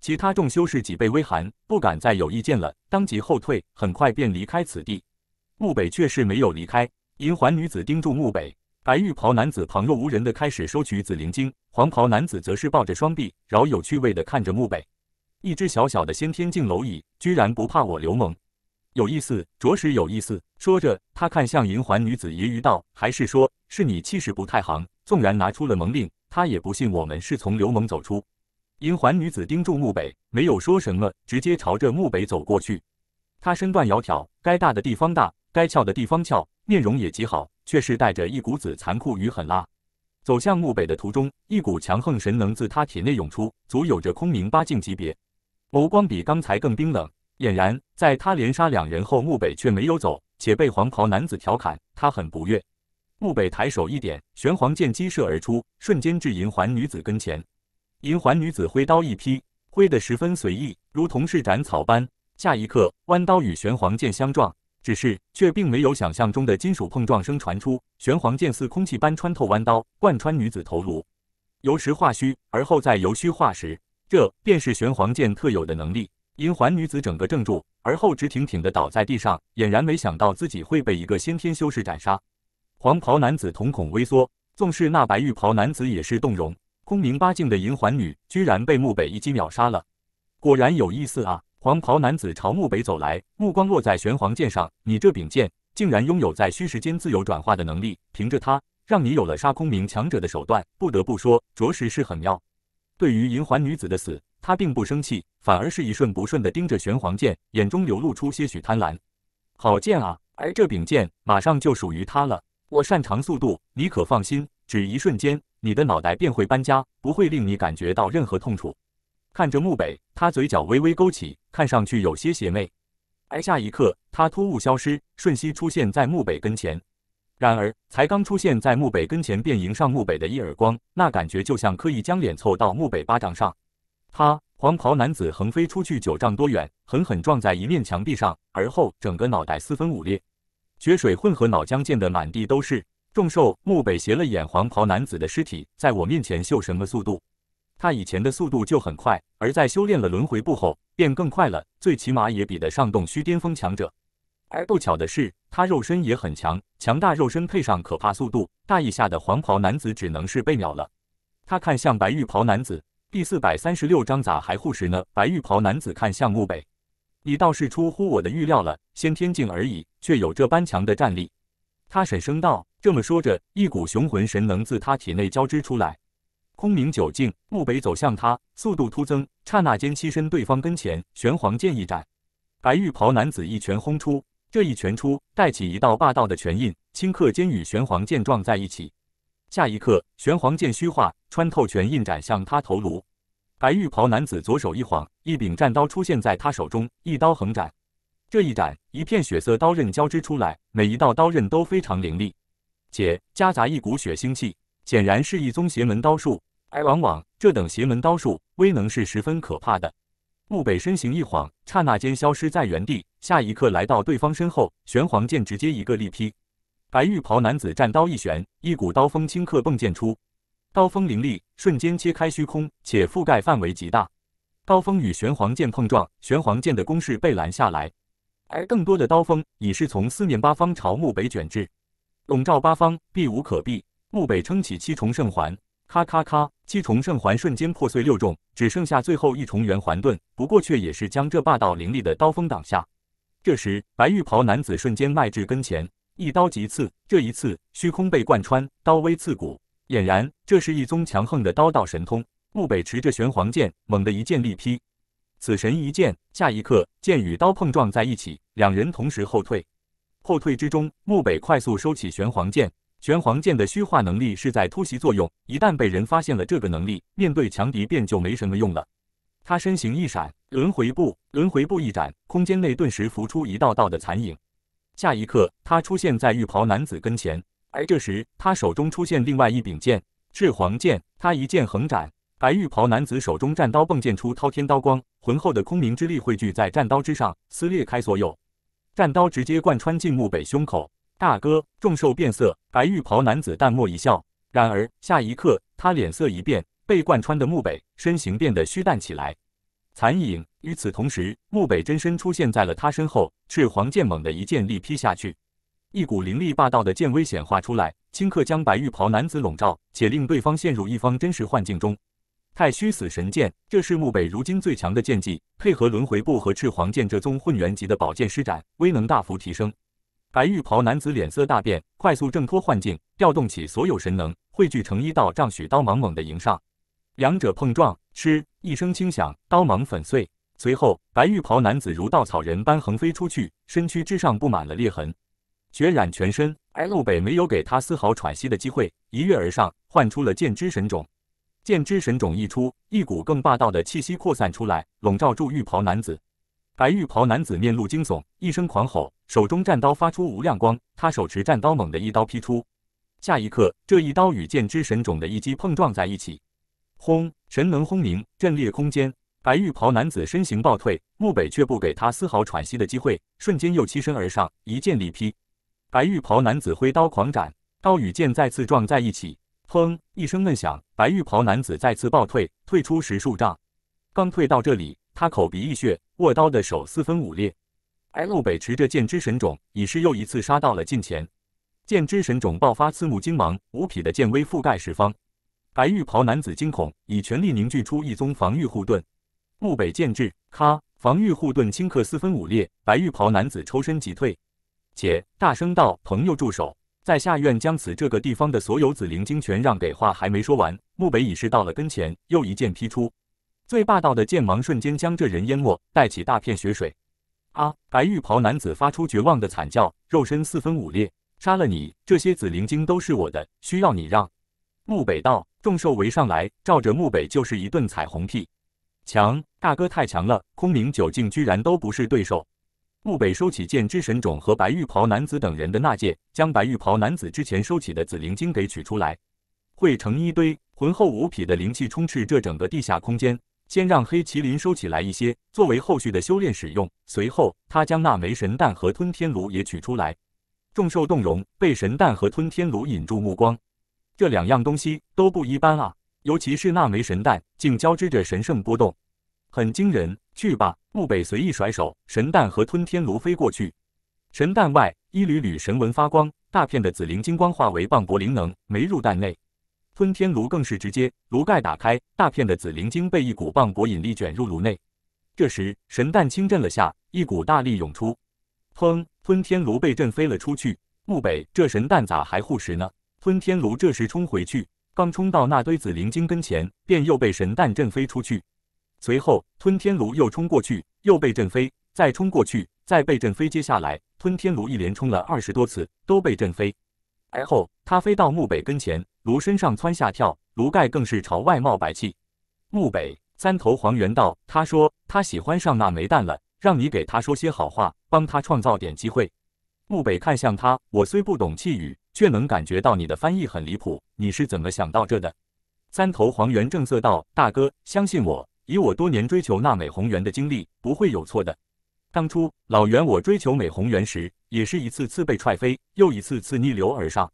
其他众修士脊背微寒，不敢再有意见了，当即后退，很快便离开此地。木北却是没有离开，银环女子盯住木北。白玉袍男子旁若无人的开始收取紫灵晶，黄袍男子则是抱着双臂，饶有趣味的看着墓北。一只小小的先天境蝼蚁，居然不怕我刘蒙，有意思，着实有意思。说着，他看向银环女子，揶揄道：“还是说，是你气势不太行？纵然拿出了盟令，他也不信我们是从刘蒙走出。”银环女子盯住墓北，没有说什么，直接朝着墓北走过去。她身段窈窕，该大的地方大，该翘的地方翘，面容也极好。却是带着一股子残酷与狠辣。走向墓北的途中，一股强横神能自他体内涌出，足有着空明八境级别。眸光比刚才更冰冷，俨然在他连杀两人后，墓北却没有走，且被黄袍男子调侃，他很不悦。墓北抬手一点，玄黄剑激射而出，瞬间至银环女子跟前。银环女子挥刀一劈，挥得十分随意，如同是斩草般。下一刻，弯刀与玄黄剑相撞。只是，却并没有想象中的金属碰撞声传出。玄黄剑似空气般穿透弯刀，贯穿女子头颅，由实化虚，而后再由虚化实。这便是玄黄剑特有的能力。银环女子整个怔住，而后直挺挺的倒在地上，俨然没想到自己会被一个先天修士斩杀。黄袍男子瞳孔微缩，纵是那白玉袍男子也是动容。空明八境的银环女，居然被木北一击秒杀了，果然有意思啊！黄袍男子朝墓北走来，目光落在玄黄剑上。你这柄剑竟然拥有在虚时间自由转化的能力，凭着他，让你有了杀空明强者的手段。不得不说，着实是很妙。对于银环女子的死，他并不生气，反而是一瞬不瞬的盯着玄黄剑，眼中流露出些许贪婪。好剑啊！而这柄剑马上就属于他了。我擅长速度，你可放心，只一瞬间，你的脑袋便会搬家，不会令你感觉到任何痛楚。看着穆北，他嘴角微微勾起，看上去有些邪魅。而下一刻他突兀消失，瞬息出现在穆北跟前。然而才刚出现在穆北跟前，便迎上穆北的一耳光，那感觉就像刻意将脸凑到穆北巴掌上。他黄袍男子横飞出去九丈多远，狠狠撞在一面墙壁上，而后整个脑袋四分五裂，血水混合脑浆溅得满地都是。众兽，穆北斜了眼黄袍男子的尸体，在我面前秀什么速度？他以前的速度就很快，而在修炼了轮回步后，变更快了，最起码也比得上洞虚巅峰强者。而不巧的是，他肉身也很强，强大肉身配上可怕速度，大意下的黄袍男子只能是被秒了。他看向白玉袍男子，第四百三十六章咋还护食呢？白玉袍男子看向墓北，你倒是出乎我的预料了，先天境而已，却有这般强的战力。他沈声道，这么说着，一股雄浑神能自他体内交织出来。空明九境，墓北走向他，速度突增，刹那间栖身对方跟前。玄黄剑一斩，白玉袍男子一拳轰出，这一拳出带起一道霸道的拳印，顷刻间与玄黄剑撞在一起。下一刻，玄黄剑虚化，穿透拳印斩向他头颅。白玉袍男子左手一晃，一柄战刀出现在他手中，一刀横斩。这一斩，一片血色刀刃交织出来，每一道刀刃都非常凌厉，且夹杂一股血腥气。显然是一宗邪门刀术，而往往这等邪门刀术威能是十分可怕的。木北身形一晃，刹那间消失在原地，下一刻来到对方身后，玄黄剑直接一个力劈。白玉袍男子战刀一旋，一股刀锋顷刻迸溅出，刀锋凌厉，瞬间切开虚空，且覆盖范围极大。刀锋与玄黄剑碰撞，玄黄剑的攻势被拦下来，而更多的刀锋已是从四面八方朝木北卷至，笼罩八方，避无可避。穆北撑起七重圣环，咔咔咔，七重圣环瞬间破碎，六重只剩下最后一重圆环盾，不过却也是将这霸道凌厉的刀锋挡下。这时，白玉袍男子瞬间迈至跟前，一刀即刺。这一次，虚空被贯穿，刀威刺骨，俨然这是一宗强横的刀道神通。穆北持着玄黄剑，猛地一剑力劈。此神一剑，下一刻剑与刀碰撞在一起，两人同时后退。后退之中，穆北快速收起玄黄剑。玄黄剑的虚化能力是在突袭作用，一旦被人发现了这个能力，面对强敌便就没什么用了。他身形一闪，轮回步，轮回步一展，空间内顿时浮出一道道的残影。下一刻，他出现在浴袍男子跟前，而这时他手中出现另外一柄剑，赤黄剑。他一剑横斩，白玉袍男子手中战刀迸溅出滔天刀光，浑厚的空明之力汇聚在战刀之上，撕裂开所有，战刀直接贯穿进木北胸口。大哥，众兽变色。白玉袍男子淡漠一笑，然而下一刻，他脸色一变，被贯穿的木北身形变得虚淡起来。残影。与此同时，木北真身出现在了他身后，赤黄剑猛地一剑力劈下去，一股凌厉霸道的剑威显化出来，顷刻将白玉袍男子笼罩，且令对方陷入一方真实幻境中。太虚死神剑，这是木北如今最强的剑技，配合轮回步和赤黄剑这宗混元级的宝剑施展，威能大幅提升。白玉袍男子脸色大变，快速挣脱幻境，调动起所有神能，汇聚成一道丈许刀芒，猛地迎上。两者碰撞，嗤一声轻响，刀芒粉碎。随后，白玉袍男子如稻草人般横飞出去，身躯之上布满了裂痕，血染全身。陆北没有给他丝毫喘息的机会，一跃而上，唤出了剑之神种。剑之神种一出，一股更霸道的气息扩散出来，笼罩住玉袍男子。白玉袍男子面露惊悚，一声狂吼，手中战刀发出无量光。他手持战刀，猛的一刀劈出。下一刻，这一刀与剑之神种的一击碰撞在一起，轰！神能轰鸣，震裂空间。白玉袍男子身形暴退，木北却不给他丝毫喘息的机会，瞬间又欺身而上，一剑力劈。白玉袍男子挥刀狂斩，刀与剑再次撞在一起，砰！一声闷响，白玉袍男子再次暴退，退出十数丈。刚退到这里。他口鼻溢血，握刀的手四分五裂。木北持着剑之神种，已是又一次杀到了近前。剑之神种爆发刺目金芒，无匹的剑威覆盖十方。白玉袍男子惊恐，以全力凝聚出一宗防御护盾。木北剑至，咔！防御护盾顷刻四分五裂，白玉袍男子抽身即退，且大声道：“朋友住手，在下愿将此这个地方的所有子灵精全让给……”话还没说完，木北已是到了跟前，又一剑劈出。最霸道的剑芒瞬间将这人淹没，带起大片血水。啊！白玉袍男子发出绝望的惨叫，肉身四分五裂。杀了你，这些紫灵晶都是我的，需要你让。木北道，众兽围上来，照着木北就是一顿彩虹屁。强，大哥太强了，空明九境居然都不是对手。木北收起剑之神种和白玉袍男子等人的那剑，将白玉袍男子之前收起的紫灵晶给取出来，汇成一堆浑厚无匹的灵气，充斥这整个地下空间。先让黑麒麟收起来一些，作为后续的修炼使用。随后，他将那枚神蛋和吞天炉也取出来。众兽动容，被神蛋和吞天炉引住目光。这两样东西都不一般啊！尤其是那枚神蛋，竟交织着神圣波动，很惊人。去吧，木北随意甩手，神蛋和吞天炉飞过去。神蛋外一缕缕神纹发光，大片的紫灵金光化为磅礴灵能，没入蛋内。吞天炉更是直接，炉盖打开，大片的紫灵晶被一股磅礴引力卷入炉内。这时，神蛋轻震了下，一股大力涌出，砰！吞天炉被震飞了出去。木北，这神蛋咋还护食呢？吞天炉这时冲回去，刚冲到那堆紫灵晶跟前，便又被神蛋震飞出去。随后，吞天炉又冲过去，又被震飞，再冲过去，再被震飞。接下来，吞天炉一连冲了二十多次，都被震飞。而后，他飞到木北跟前。炉身上蹿下跳，炉盖更是朝外冒白气。木北三头黄猿道：“他说他喜欢上那枚蛋了，让你给他说些好话，帮他创造点机会。”木北看向他：“我虽不懂气语，却能感觉到你的翻译很离谱。你是怎么想到这的？”三头黄猿正色道：“大哥，相信我，以我多年追求娜美红猿的经历，不会有错的。当初老袁我追求美红猿时，也是一次次被踹飞，又一次次逆流而上。”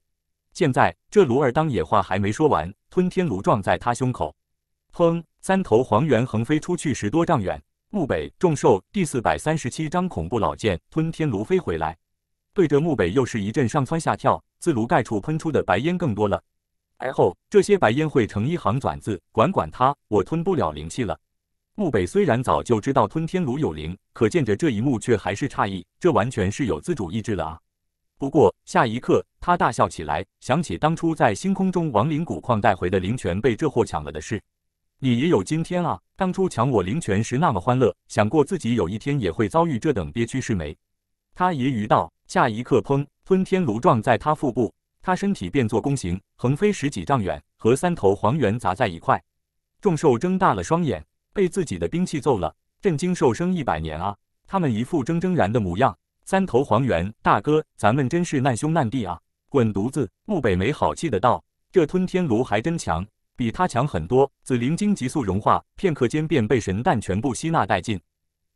现在这炉儿当野话还没说完，吞天炉撞在他胸口，砰！三头黄猿横飞出去十多丈远。木北重兽第四百三十七章恐怖老剑，吞天炉飞回来，对着木北又是一阵上蹿下跳，自炉盖处喷出的白烟更多了。哎后，这些白烟会成一行篆字，管管它，我吞不了灵气了。木北虽然早就知道吞天炉有灵，可见着这一幕却还是诧异，这完全是有自主意志了啊！不过下一刻，他大笑起来，想起当初在星空中亡灵古矿带回的灵泉被这货抢了的事，你也有今天啊！当初抢我灵泉时那么欢乐，想过自己有一天也会遭遇这等憋屈事没？他揶揄道。下一刻，砰！吞天炉撞在他腹部，他身体变作弓形，横飞十几丈远，和三头黄猿砸在一块。众兽睁大了双眼，被自己的兵器揍了，震惊受生一百年啊！他们一副铮铮然的模样。三头黄猿，大哥，咱们真是难兄难弟啊！滚犊子！木北没好气的道：“这吞天炉还真强，比他强很多。”紫灵晶急速融化，片刻间便被神蛋全部吸纳殆尽。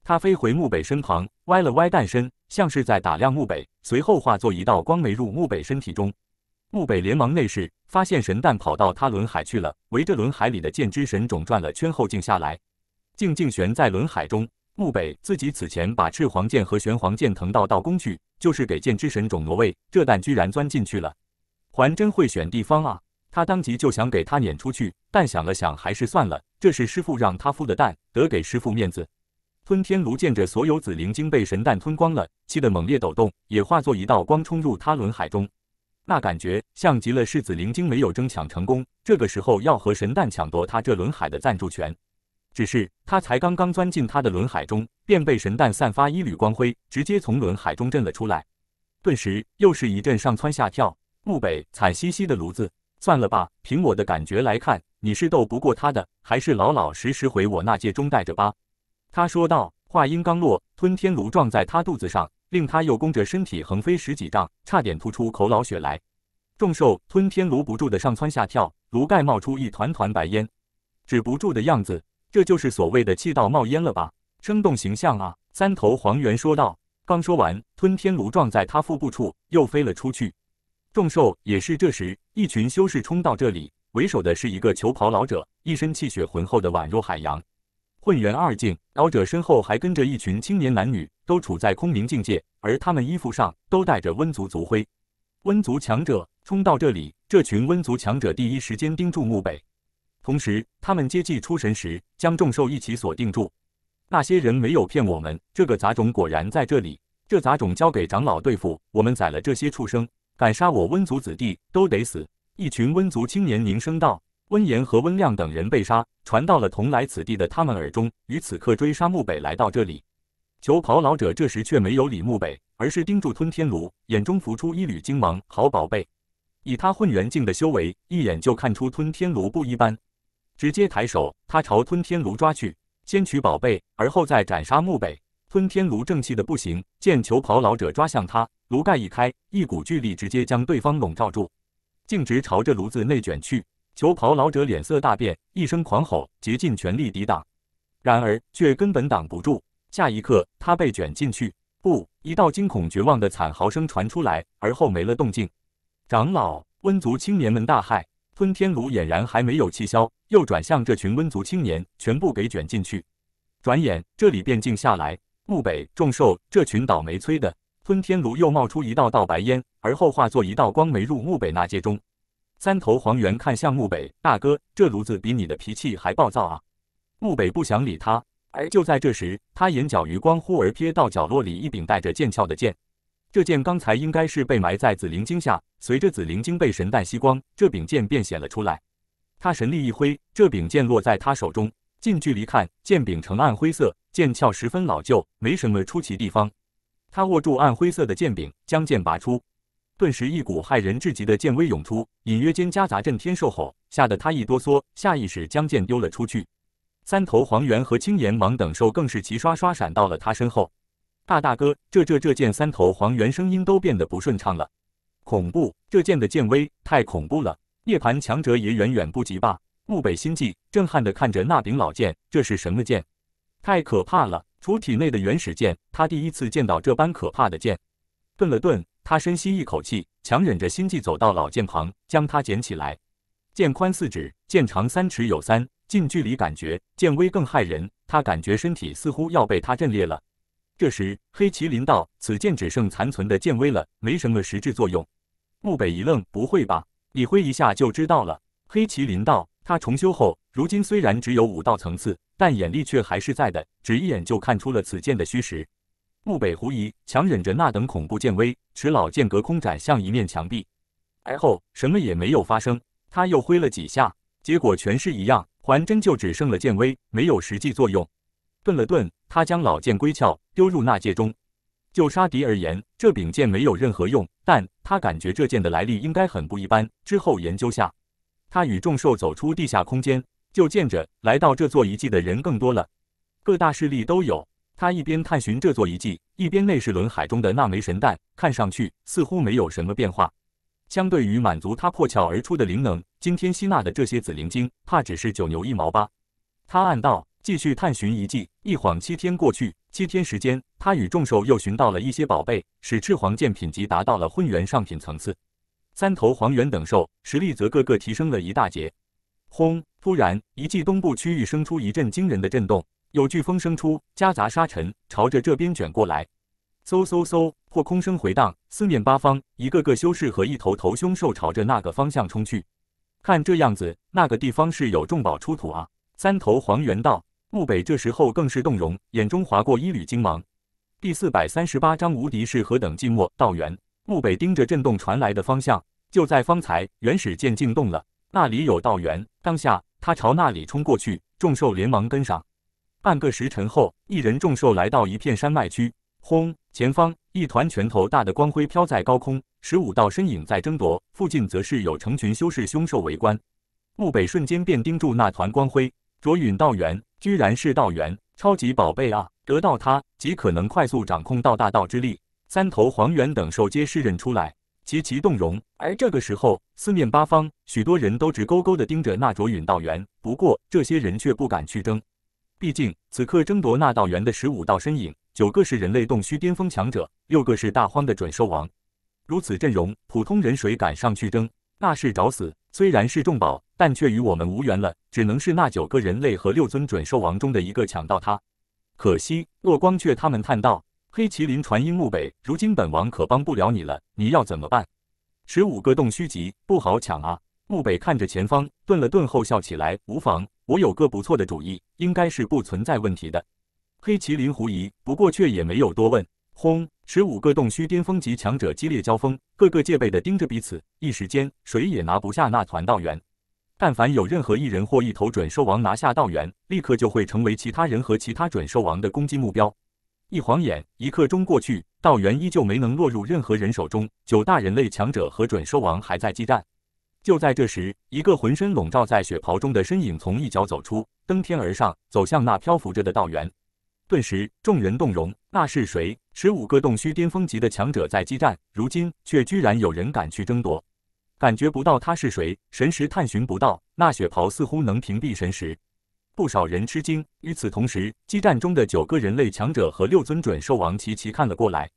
他飞回木北身旁，歪了歪蛋身，像是在打量木北，随后化作一道光没入木北身体中。木北连忙内视，发现神蛋跑到他轮海去了，围着轮海里的剑之神种转了圈后静下来，静静悬在轮海中。木北自己此前把赤黄剑和玄黄剑腾到道宫去，就是给剑之神种挪位。这蛋居然钻进去了，还真会选地方啊！他当即就想给他撵出去，但想了想还是算了。这是师傅让他孵的蛋，得给师傅面子。吞天炉见着所有紫灵晶被神蛋吞光了，气得猛烈抖动，也化作一道光冲入他轮海中。那感觉像极了是紫灵晶没有争抢成功，这个时候要和神蛋抢夺他这轮海的赞助权。只是他才刚刚钻进他的轮海中，便被神蛋散发一缕光辉，直接从轮海中震了出来。顿时又是一阵上蹿下跳。木北惨兮兮的炉子，算了吧，凭我的感觉来看，你是斗不过他的，还是老老实实回我那界中待着吧。他说道。话音刚落，吞天炉撞在他肚子上，令他又弓着身体横飞十几丈，差点吐出口老血来。众兽吞天炉不住的上蹿下跳，炉盖冒出一团团白烟，止不住的样子。这就是所谓的气道冒烟了吧？生动形象啊！三头黄猿说道。刚说完，吞天炉撞在他腹部处，又飞了出去。众兽也是这时，一群修士冲到这里，为首的是一个球袍老者，一身气血浑厚的宛若海洋，混元二境。老者身后还跟着一群青年男女，都处在空明境界，而他们衣服上都带着温族族徽。温族强者冲到这里，这群温族强者第一时间盯住墓北。同时，他们接济出神时，将众兽一起锁定住。那些人没有骗我们，这个杂种果然在这里。这杂种交给长老对付，我们宰了这些畜生。敢杀我温族子弟，都得死！一群温族青年凝声道。温言和温亮等人被杀，传到了同来此地的他们耳中。于此刻追杀穆北来到这里，求袍老者这时却没有理穆北，而是盯住吞天炉，眼中浮出一缕金芒。好宝贝，以他混元境的修为，一眼就看出吞天炉不一般。直接抬手，他朝吞天炉抓去，先取宝贝，而后再斩杀木北。吞天炉正气的不行，见球袍老者抓向他，炉盖一开，一股巨力直接将对方笼罩住，径直朝着炉子内卷去。球袍老者脸色大变，一声狂吼，竭尽全力抵挡，然而却根本挡不住。下一刻，他被卷进去，不，一道惊恐绝望的惨嚎声传出来，而后没了动静。长老、温族青年们大骇。吞天炉俨然还没有气消，又转向这群温族青年，全部给卷进去。转眼这里便静下来。木北，众兽，这群倒霉催的吞天炉又冒出一道道白烟，而后化作一道光没入木北那界中。三头黄猿看向木北大哥：“这炉子比你的脾气还暴躁啊！”木北不想理他。而就在这时，他眼角余光忽而瞥到角落里一柄带着剑鞘的剑。这剑刚才应该是被埋在紫灵晶下，随着紫灵晶被神弹吸光，这柄剑便显了出来。他神力一挥，这柄剑落在他手中。近距离看，剑柄呈暗灰色，剑鞘十分老旧，没什么出奇地方。他握住暗灰色的剑柄，将剑拔出，顿时一股骇人至极的剑威涌出，隐约间夹杂震天兽吼，吓得他一哆嗦，下意识将剑丢了出去。三头黄猿和青岩王等兽更是齐刷刷闪到了他身后。大大哥，这这这剑三头黄猿声音都变得不顺畅了，恐怖！这剑的剑威太恐怖了，涅槃强者也远远不及吧？木北心悸，震撼地看着那柄老剑，这是什么剑？太可怕了！除体内的原始剑，他第一次见到这般可怕的剑。顿了顿，他深吸一口气，强忍着心悸走到老剑旁，将它捡起来。剑宽四指，剑长三尺有三，近距离感觉剑威更骇人，他感觉身体似乎要被它震裂了。这时，黑麒麟道：“此剑只剩残存的剑威了，没什么实质作用。”木北一愣：“不会吧？”李辉一下就知道了。黑麒麟道：“他重修后，如今虽然只有五道层次，但眼力却还是在的，只一眼就看出了此剑的虚实。”木北狐疑，强忍着那等恐怖剑威，持老剑隔空斩向一面墙壁，而后什么也没有发生。他又挥了几下，结果全是一样，还真就只剩了剑威，没有实际作用。顿了顿，他将老剑归鞘，丢入纳戒中。就杀敌而言，这柄剑没有任何用，但他感觉这剑的来历应该很不一般。之后研究下，他与众兽走出地下空间，就见着来到这座遗迹的人更多了，各大势力都有。他一边探寻这座遗迹，一边内视轮海中的那枚神蛋，看上去似乎没有什么变化。相对于满足他破壳而出的灵能，今天吸纳的这些紫灵晶，怕只是九牛一毛吧。他暗道。继续探寻遗迹，一晃七天过去。七天时间，他与众兽又寻到了一些宝贝，使赤黄剑品级达到了混元上品层次。三头黄猿等兽实力则个个提升了一大截。轰！突然，遗迹东部区域生出一阵惊人的震动，有飓风生出，夹杂沙尘，朝着这边卷过来。嗖嗖嗖！破空声回荡，四面八方，一个个修士和一头头凶兽朝着那个方向冲去。看这样子，那个地方是有重宝出土啊！三头黄猿道。木北这时候更是动容，眼中划过一缕金芒。第四百三十八章无敌是何等寂寞？道元。木北盯着震动传来的方向，就在方才，原始剑竟动了，那里有道元。当下他朝那里冲过去，众兽连忙跟上。半个时辰后，一人众兽来到一片山脉区。轰！前方一团拳头大的光辉飘在高空，十五道身影在争夺，附近则是有成群修士、凶兽围观。木北瞬间便盯住那团光辉，卓允道元。居然是道元超级宝贝啊！得到它，极可能快速掌控到大道之力。三头黄猿等兽皆是认出来，极其动容。而这个时候，四面八方许多人都直勾勾地盯着那卓允道元，不过这些人却不敢去争，毕竟此刻争夺那道元的十五道身影，九个是人类洞虚巅峰强者，六个是大荒的准兽王。如此阵容，普通人谁敢上去争？那是找死！虽然是重宝，但却与我们无缘了，只能是那九个人类和六尊准兽王中的一个抢到它。可惜，洛光却他们叹道：“黑麒麟传音，墓北，如今本王可帮不了你了，你要怎么办？”十五个洞虚级不好抢啊！墓北看着前方，顿了顿后笑起来：“无妨，我有个不错的主意，应该是不存在问题的。”黑麒麟狐疑，不过却也没有多问。轰！十五个洞虚巅峰级强者激烈交锋，个个戒备的盯着彼此，一时间谁也拿不下那团道元。但凡有任何一人或一头准兽王拿下道元，立刻就会成为其他人和其他准兽王的攻击目标。一晃眼，一刻钟过去，道元依旧没能落入任何人手中。九大人类强者和准兽王还在激战。就在这时，一个浑身笼罩在血袍中的身影从一角走出，登天而上，走向那漂浮着的道元。顿时，众人动容。那是谁？十五个洞虚巅峰级的强者在激战，如今却居然有人敢去争夺，感觉不到他是谁，神识探寻不到。那血袍似乎能屏蔽神识。不少人吃惊。与此同时，激战中的九个人类强者和六尊准兽王齐齐看了过来，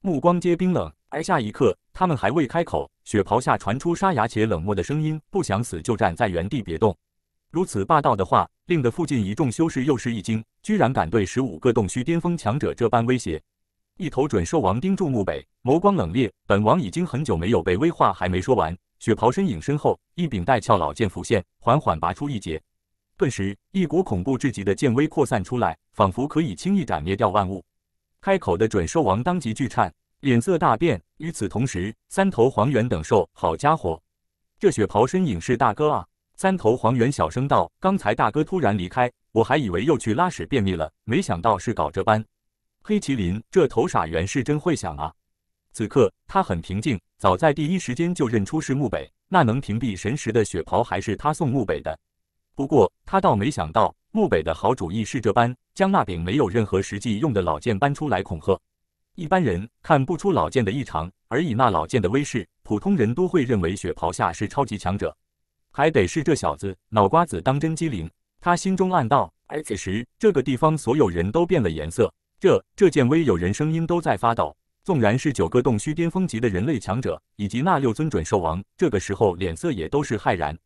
目光皆冰冷。而下一刻，他们还未开口，血袍下传出沙哑且冷漠的声音：“不想死就站在原地别动。”如此霸道的话，令得附近一众修士又是一惊，居然敢对十五个洞虚巅峰强者这般威胁。一头准兽王盯住墓北，眸光冷冽。本王已经很久没有被威。化，还没说完，雪袍身影身后一柄带鞘老剑浮现，缓缓拔出一截。顿时，一股恐怖至极的剑威扩散出来，仿佛可以轻易斩灭掉万物。开口的准兽王当即巨颤，脸色大变。与此同时，三头黄猿等兽，好家伙，这雪袍身影是大哥啊！三头黄猿小声道：“刚才大哥突然离开，我还以为又去拉屎便秘了，没想到是搞这般。”黑麒麟这头傻猿是真会想啊！此刻他很平静，早在第一时间就认出是穆北。那能屏蔽神识的血袍还是他送穆北的。不过他倒没想到，穆北的好主意是这般，将那柄没有任何实际用的老剑搬出来恐吓。一般人看不出老剑的异常，而以那老剑的威势，普通人都会认为血袍下是超级强者。还得是这小子，脑瓜子当真机灵。他心中暗道。而此时，这个地方所有人都变了颜色。这这剑威，有人声音都在发抖。纵然是九个洞虚巅峰级的人类强者，以及那六尊准兽王，这个时候脸色也都是骇然。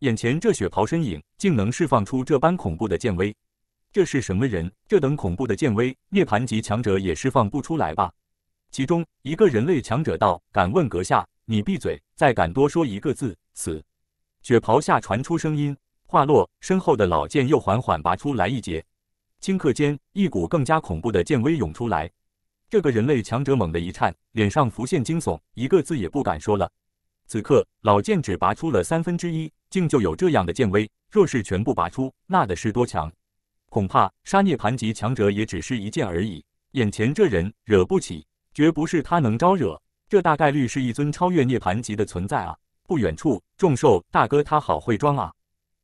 眼前这血袍身影，竟能释放出这般恐怖的剑威，这是什么人？这等恐怖的剑威，涅槃级强者也释放不出来吧？其中一个人类强者道：“敢问阁下，你闭嘴，再敢多说一个字，死！”雪袍下传出声音，话落，身后的老剑又缓缓拔出来一截，顷刻间，一股更加恐怖的剑威涌出来。这个人类强者猛的一颤，脸上浮现惊悚，一个字也不敢说了。此刻，老剑只拔出了三分之一，竟就有这样的剑威，若是全部拔出，那得是多强？恐怕杀涅盘级强者也只是一剑而已。眼前这人惹不起，绝不是他能招惹，这大概率是一尊超越涅盘级的存在啊！不远处，众兽大哥他好会装啊！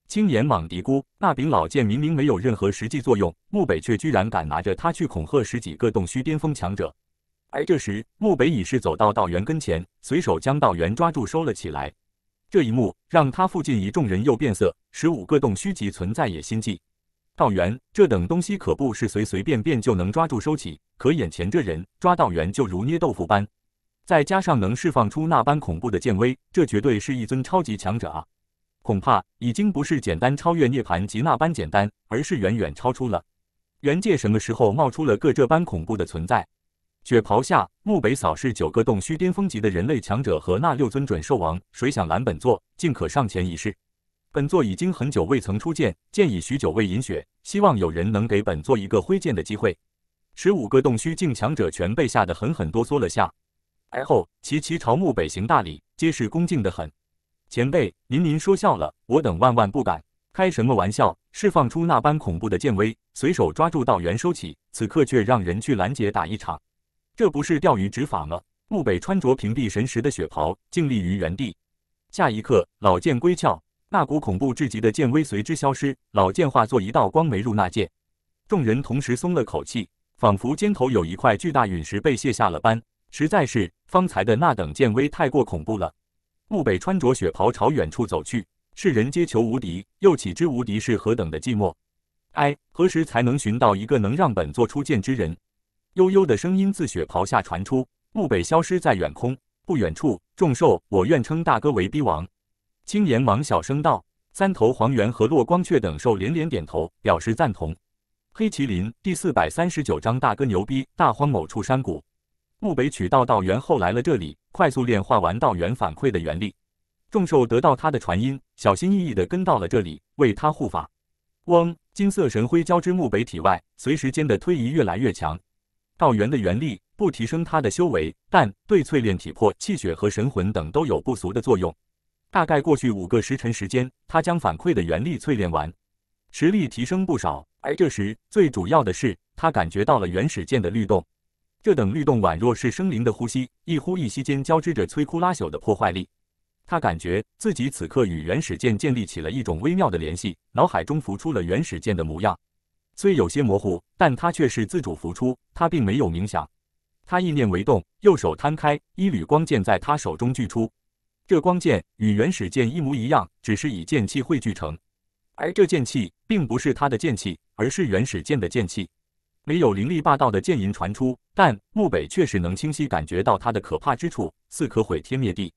青眼蟒嘀咕：“那柄老剑明明没有任何实际作用，木北却居然敢拿着它去恐吓十几个洞虚巅峰强者。”而这时，木北已是走到道元跟前，随手将道元抓住收了起来。这一幕让他附近一众人又变色，十五个洞虚级存在也心悸。道元这等东西可不是随随便便就能抓住收起，可眼前这人抓道元就如捏豆腐般。再加上能释放出那般恐怖的剑威，这绝对是一尊超级强者啊！恐怕已经不是简单超越涅槃级那般简单，而是远远超出了。原界什么时候冒出了个这般恐怖的存在？雪袍下，木北扫视九个洞虚巅峰级的人类强者和那六尊准兽王，谁想拦本座，尽可上前一试。本座已经很久未曾出剑，剑已许久未饮血，希望有人能给本座一个挥剑的机会。十五个洞虚境强者全被吓得狠狠哆嗦了下。而后，齐齐朝墓北行大礼，皆是恭敬的很。前辈，您您说笑了，我等万万不敢。开什么玩笑？释放出那般恐怖的剑威，随手抓住道元收起，此刻却让人去拦截打一场，这不是钓鱼执法吗？墓北穿着屏蔽神识的血袍，静立于原地。下一刻，老剑归鞘，那股恐怖至极的剑威随之消失，老剑化作一道光没入那剑。众人同时松了口气，仿佛肩头有一块巨大陨石被卸下了般。实在是方才的那等剑威太过恐怖了。穆北穿着雪袍朝远处走去。世人皆求无敌，又岂知无敌是何等的寂寞？唉，何时才能寻到一个能让本座出剑之人？悠悠的声音自雪袍下传出。穆北消失在远空。不远处，众兽，我愿称大哥为逼王。青岩王小声道。三头黄猿和落光雀等兽连连点头，表示赞同。黑麒麟第四百三十九章：大哥牛逼。大荒某处山谷。木北取到道元后来了这里，快速炼化完道元反馈的元力，众兽得到他的传音，小心翼翼地跟到了这里，为他护法。嗡，金色神辉交织木北体外，随时间的推移越来越强。道元的元力不提升他的修为，但对淬炼体魄、气血和神魂等都有不俗的作用。大概过去五个时辰时间，他将反馈的元力淬炼完，实力提升不少。而这时，最主要的是他感觉到了原始剑的律动。这等律动宛若是生灵的呼吸，一呼一吸间交织着摧枯拉朽的破坏力。他感觉自己此刻与原始剑建立起了一种微妙的联系，脑海中浮出了原始剑的模样，虽有些模糊，但他却是自主浮出。他并没有冥想，他意念为动，右手摊开，一缕光剑在他手中聚出。这光剑与原始剑一模一样，只是以剑气汇聚成，而这剑气并不是他的剑气，而是原始剑的剑气。没有凌厉霸道的剑吟传出，但木北确实能清晰感觉到他的可怕之处，似可毁天灭地。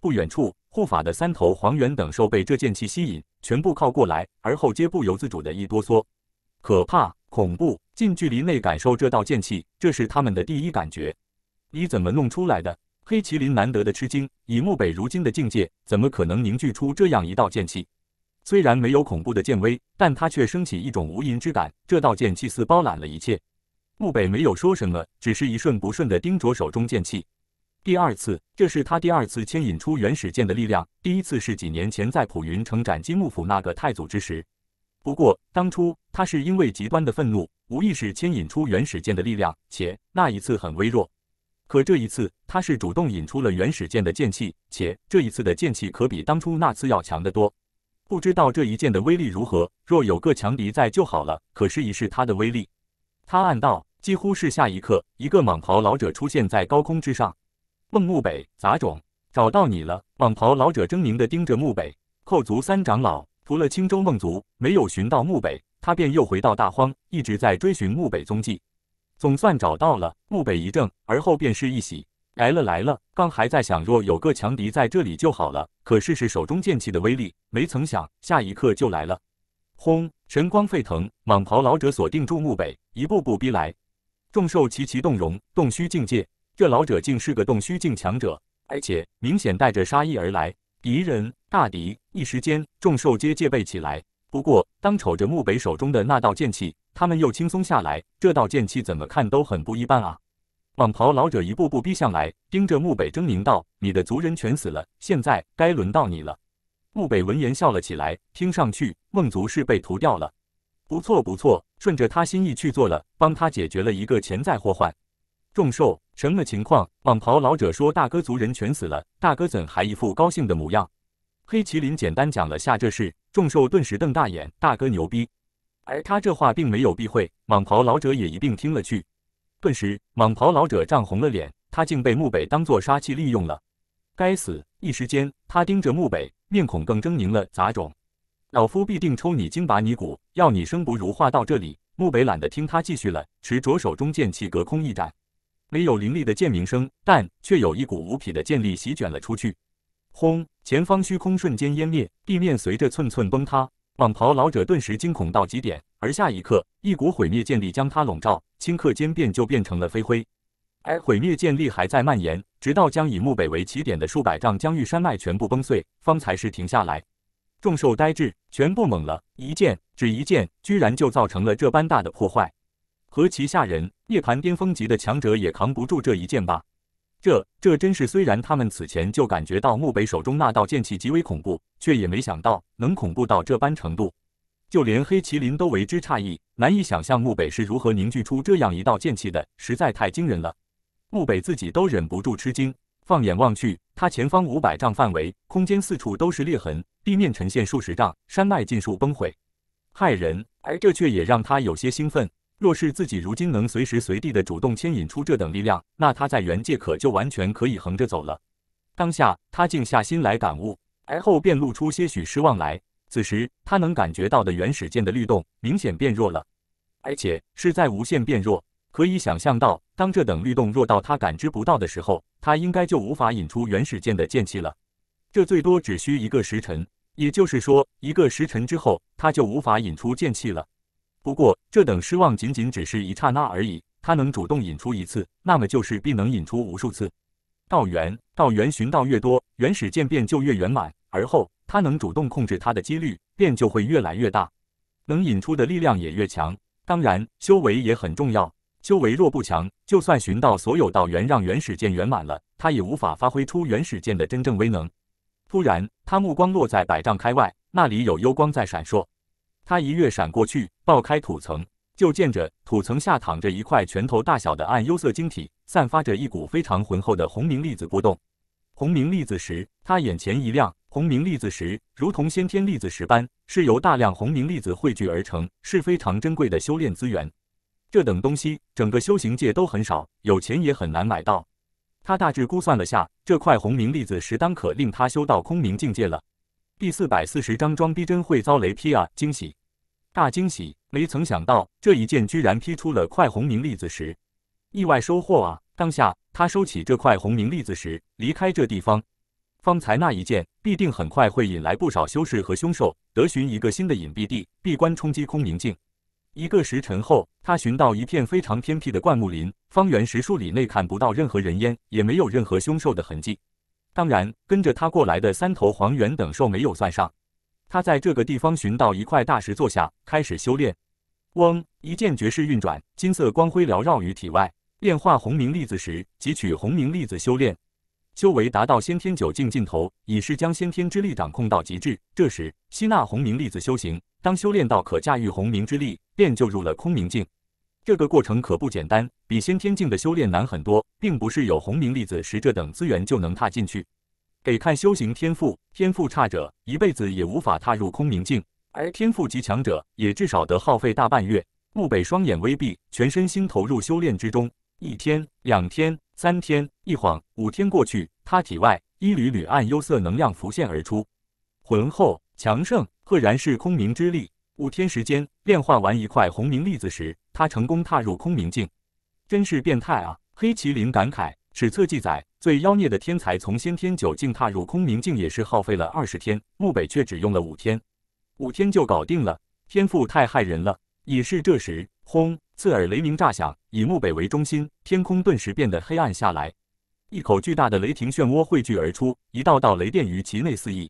不远处，护法的三头黄猿等兽被这剑气吸引，全部靠过来，而后皆不由自主的一哆嗦。可怕，恐怖！近距离内感受这道剑气，这是他们的第一感觉。你怎么弄出来的？黑麒麟难得的吃惊，以木北如今的境界，怎么可能凝聚出这样一道剑气？虽然没有恐怖的剑威，但他却升起一种无垠之感。这道剑气似包揽了一切。木北没有说什么，只是一瞬不瞬地盯着手中剑气。第二次，这是他第二次牵引出原始剑的力量。第一次是几年前在普云城斩金幕府那个太祖之时。不过当初他是因为极端的愤怒，无意识牵引出原始剑的力量，且那一次很微弱。可这一次，他是主动引出了原始剑的剑气，且这一次的剑气可比当初那次要强得多。不知道这一剑的威力如何，若有个强敌在就好了，可试一试它的威力。他暗道，几乎是下一刻，一个蟒袍老者出现在高空之上。孟木北，杂种，找到你了！蟒袍老者狰狞地盯着木北，扣足三长老，除了青州孟族，没有寻到木北，他便又回到大荒，一直在追寻木北踪迹，总算找到了。木北一怔，而后便是一喜。来了来了！刚还在想，若有个强敌在这里就好了。可试试手中剑气的威力。没曾想，下一刻就来了。轰！神光沸腾，蟒袍老者锁定住木北，一步步逼来。众兽齐齐动容，洞虚境界，这老者竟是个洞虚境强者，而且明显带着杀意而来。敌人大敌！一时间，众兽皆戒备起来。不过，当瞅着木北手中的那道剑气，他们又轻松下来。这道剑气怎么看都很不一般啊！蟒袍老者一步步逼上来，盯着穆北狰狞道：“你的族人全死了，现在该轮到你了。”穆北闻言笑了起来，听上去孟族是被屠掉了。不错不错，顺着他心意去做了，帮他解决了一个潜在祸患。众兽，什么情况？蟒袍老者说：“大哥族人全死了，大哥怎还一副高兴的模样？”黑麒麟简单讲了下这事，众兽顿时瞪大眼：“大哥牛逼！”而他这话并没有避讳，蟒袍老者也一并听了去。顿时，蟒袍老者涨红了脸，他竟被穆北当做杀器利用了！该死！一时间，他盯着穆北，面孔更狰狞了。杂种，老夫必定抽你筋，拔你骨，要你生不如化！到这里，穆北懒得听他继续了，持着手中剑气隔空一斩，没有凌厉的剑鸣声，但却有一股无匹的剑力席卷了出去。轰！前方虚空瞬间湮灭，地面随着寸寸崩塌。蟒袍老者顿时惊恐到极点。而下一刻，一股毁灭剑力将他笼罩，顷刻间便就变成了飞灰。哎，毁灭剑力还在蔓延，直到将以木北为起点的数百丈疆域山脉全部崩碎，方才是停下来。众兽呆滞，全部懵了。一剑，只一剑，居然就造成了这般大的破坏，何其吓人！涅槃巅峰级的强者也扛不住这一剑吧？这，这真是……虽然他们此前就感觉到墓北手中那道剑气极为恐怖，却也没想到能恐怖到这般程度。就连黑麒麟都为之诧异，难以想象木北是如何凝聚出这样一道剑气的，实在太惊人了。木北自己都忍不住吃惊。放眼望去，他前方五百丈范围，空间四处都是裂痕，地面呈现数十丈，山脉尽数崩毁，骇人。而这却也让他有些兴奋。若是自己如今能随时随地的主动牵引出这等力量，那他在原界可就完全可以横着走了。当下，他静下心来感悟，而后便露出些许失望来。此时，他能感觉到的原始剑的律动明显变弱了，而且是在无限变弱。可以想象到，当这等律动弱到他感知不到的时候，他应该就无法引出原始剑的剑气了。这最多只需一个时辰，也就是说，一个时辰之后，他就无法引出剑气了。不过，这等失望仅仅只是一刹那而已。他能主动引出一次，那么就是必能引出无数次。道源，道源寻道越多，原始剑变就越圆满，而后。他能主动控制它的几率便就会越来越大，能引出的力量也越强。当然，修为也很重要。修为若不强，就算寻到所有道源，让原始剑圆满了，他也无法发挥出原始剑的真正威能。突然，他目光落在百丈开外，那里有幽光在闪烁。他一跃闪过去，爆开土层，就见着土层下躺着一块拳头大小的暗幽色晶体，散发着一股非常浑厚的红明粒子波动。红明粒子时，他眼前一亮。红明粒子石如同先天粒子石般，是由大量红明粒子汇聚而成，是非常珍贵的修炼资源。这等东西，整个修行界都很少，有钱也很难买到。他大致估算了下，这块红明粒子石当可令他修到空明境界了。第四百四十章装逼真会遭雷劈啊！惊喜，大惊喜！没曾想到这一剑居然劈出了块红明粒子石，意外收获啊！当下，他收起这块红明粒子石，离开这地方。方才那一剑，必定很快会引来不少修士和凶兽，得寻一个新的隐蔽地闭关冲击空明境。一个时辰后，他寻到一片非常偏僻的灌木林，方圆十数里内看不到任何人烟，也没有任何凶兽的痕迹。当然，跟着他过来的三头黄猿等兽没有算上。他在这个地方寻到一块大石坐下，开始修炼。嗡，一剑绝世运转，金色光辉缭绕于体外，炼化红明粒子时汲取红明粒子修炼。修为达到先天九境尽头，已是将先天之力掌控到极致。这时，吸纳红明粒子修行，当修炼到可驾驭红明之力，便就入了空明境。这个过程可不简单，比先天境的修炼难很多，并不是有红明粒子石这等资源就能踏进去。得看修行天赋，天赋差者一辈子也无法踏入空明境，而天赋极强者也至少得耗费大半月。木北双眼微闭，全身心投入修炼之中，一天，两天。三天一晃，五天过去，他体外一缕缕暗幽色能量浮现而出，浑厚强盛，赫然是空明之力。五天时间炼化完一块红明粒子时，他成功踏入空明境，真是变态啊！黑麒麟感慨。史册记载，最妖孽的天才从先天九境踏入空明境也是耗费了二十天，木北却只用了五天，五天就搞定了，天赋太害人了。也是这时，轰！刺耳雷鸣炸响，以牧北为中心，天空顿时变得黑暗下来。一口巨大的雷霆漩涡汇聚而出，一道道雷电于其内肆溢，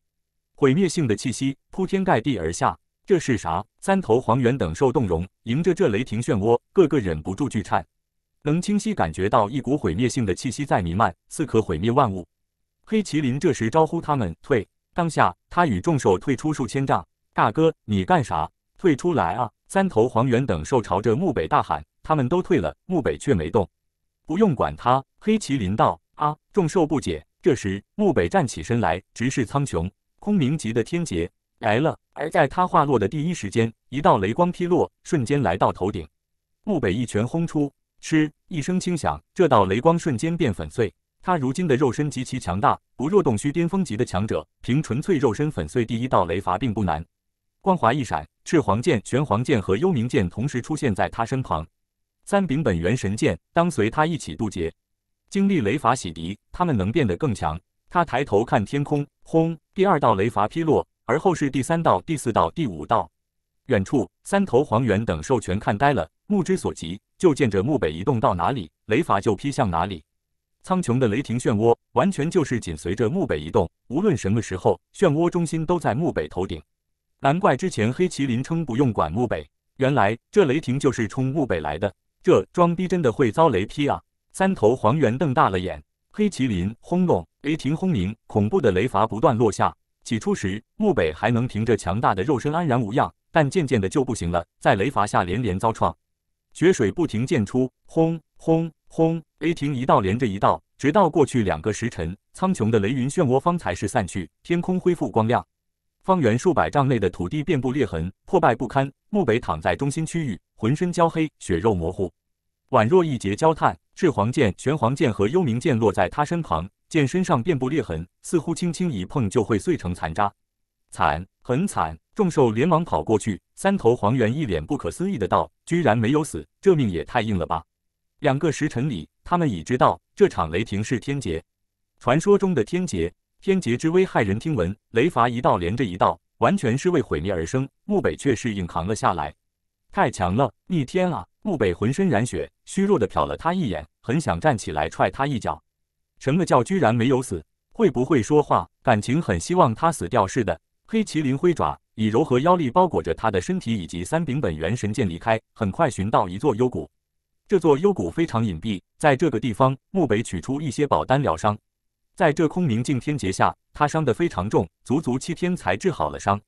毁灭性的气息铺天盖地而下。这是啥？三头黄猿等兽动容，迎着这雷霆漩涡，个个忍不住巨颤，能清晰感觉到一股毁灭性的气息在弥漫，似可毁灭万物。黑麒麟这时招呼他们退，当下他与众兽退出数千丈。大哥，你干啥？退出来啊！三头黄猿等兽朝着墓北大喊，他们都退了，墓北却没动。不用管他，黑麒麟道。啊！众兽不解。这时，墓北站起身来，直视苍穹，空明级的天劫来了。而在他话落的第一时间，一道雷光劈落，瞬间来到头顶。墓北一拳轰出，嗤一声轻响，这道雷光瞬间变粉碎。他如今的肉身极其强大，不弱洞虚巅峰级的强者，凭纯粹肉身粉碎第一道雷伐并不难。光华一闪，赤黄剑、玄黄剑和幽冥剑同时出现在他身旁，三柄本源神剑当随他一起渡劫，经历雷法洗涤，他们能变得更强。他抬头看天空，轰，第二道雷法劈落，而后是第三道、第四道、第五道。远处三头黄猿等兽全看呆了，目之所及，就见着墓北移动到哪里，雷法就劈向哪里。苍穹的雷霆漩涡完全就是紧随着墓北移动，无论什么时候，漩涡中心都在墓北头顶。难怪之前黑麒麟称不用管墓北，原来这雷霆就是冲墓北来的。这装逼真的会遭雷劈啊！三头黄猿瞪大了眼，黑麒麟轰隆，雷霆轰鸣，恐怖的雷伐不断落下。起初时，墓北还能凭着强大的肉身安然无恙，但渐渐的就不行了，在雷罚下连连遭创，血水不停溅出。轰轰轰，雷霆一道连着一道，直到过去两个时辰，苍穹的雷云漩涡方才是散去，天空恢复光亮。方圆数百丈内的土地遍布裂痕，破败不堪。木北躺在中心区域，浑身焦黑，血肉模糊，宛若一截焦炭。赤黄剑、玄黄剑和幽冥剑落在他身旁，剑身上遍布裂痕，似乎轻轻一碰就会碎成残渣。惨，很惨！众兽连忙跑过去。三头黄猿一脸不可思议的道：“居然没有死，这命也太硬了吧！”两个时辰里，他们已知道这场雷霆是天劫，传说中的天劫。天劫之威骇人听闻，雷伐一道连着一道，完全是为毁灭而生。木北却是硬扛了下来，太强了，逆天啊！木北浑身染血，虚弱的瞟了他一眼，很想站起来踹他一脚。什么叫居然没有死？会不会说话？感情很希望他死掉似的。黑麒麟挥爪，以柔和妖力包裹着他的身体以及三柄本源神剑离开。很快寻到一座幽谷，这座幽谷非常隐蔽。在这个地方，木北取出一些宝丹疗伤。在这空明镜天劫下，他伤得非常重，足足七天才治好了伤。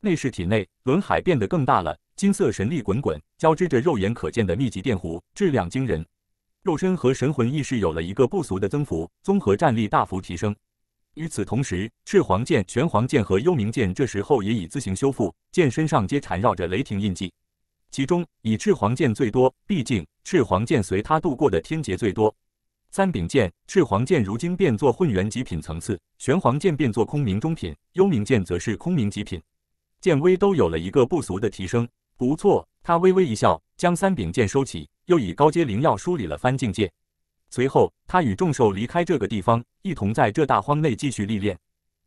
内室体内，轮海变得更大了，金色神力滚滚，交织着肉眼可见的密集电弧，质量惊人。肉身和神魂意识有了一个不俗的增幅，综合战力大幅提升。与此同时，赤黄剑、玄黄剑和幽冥剑这时候也已自行修复，剑身上皆缠绕着雷霆印记，其中以赤黄剑最多，毕竟赤黄剑随他度过的天劫最多。三柄剑，赤黄剑如今变作混元极品层次，玄黄剑变作空明中品，幽冥剑则是空明极品，剑威都有了一个不俗的提升。不错，他微微一笑，将三柄剑收起，又以高阶灵药梳理了番境界。随后，他与众兽离开这个地方，一同在这大荒内继续历练。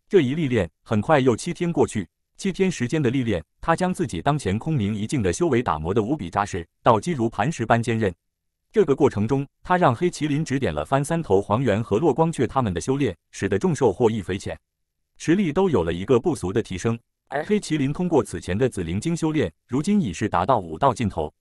这一历练，很快又七天过去。七天时间的历练，他将自己当前空明一境的修为打磨得无比扎实，到基如磐石般坚韧。这个过程中，他让黑麒麟指点了翻三头黄猿和落光雀他们的修炼，使得众兽获益匪浅，实力都有了一个不俗的提升。黑麒麟通过此前的紫灵晶修炼，如今已是达到武道尽头。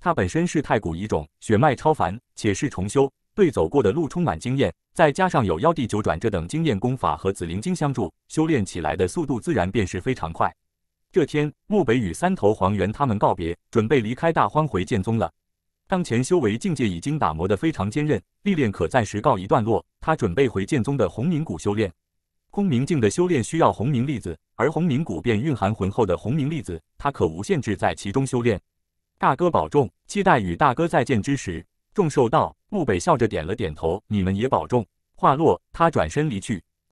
他本身是太古遗种，血脉超凡，且是重修，对走过的路充满经验，再加上有妖帝九转这等经验功法和紫灵晶相助，修炼起来的速度自然便是非常快。这天，漠北与三头黄猿他们告别，准备离开大荒回剑宗了。当前修为境界已经打磨得非常坚韧，历练可暂时告一段落。他准备回剑宗的红明谷修炼。空明境的修炼需要红明粒子，而红明谷便蕴含浑厚的红明粒子，他可无限制在其中修炼。大哥保重，期待与大哥再见之时。众兽道，木北笑着点了点头：“你们也保重。”话落，他转身离去。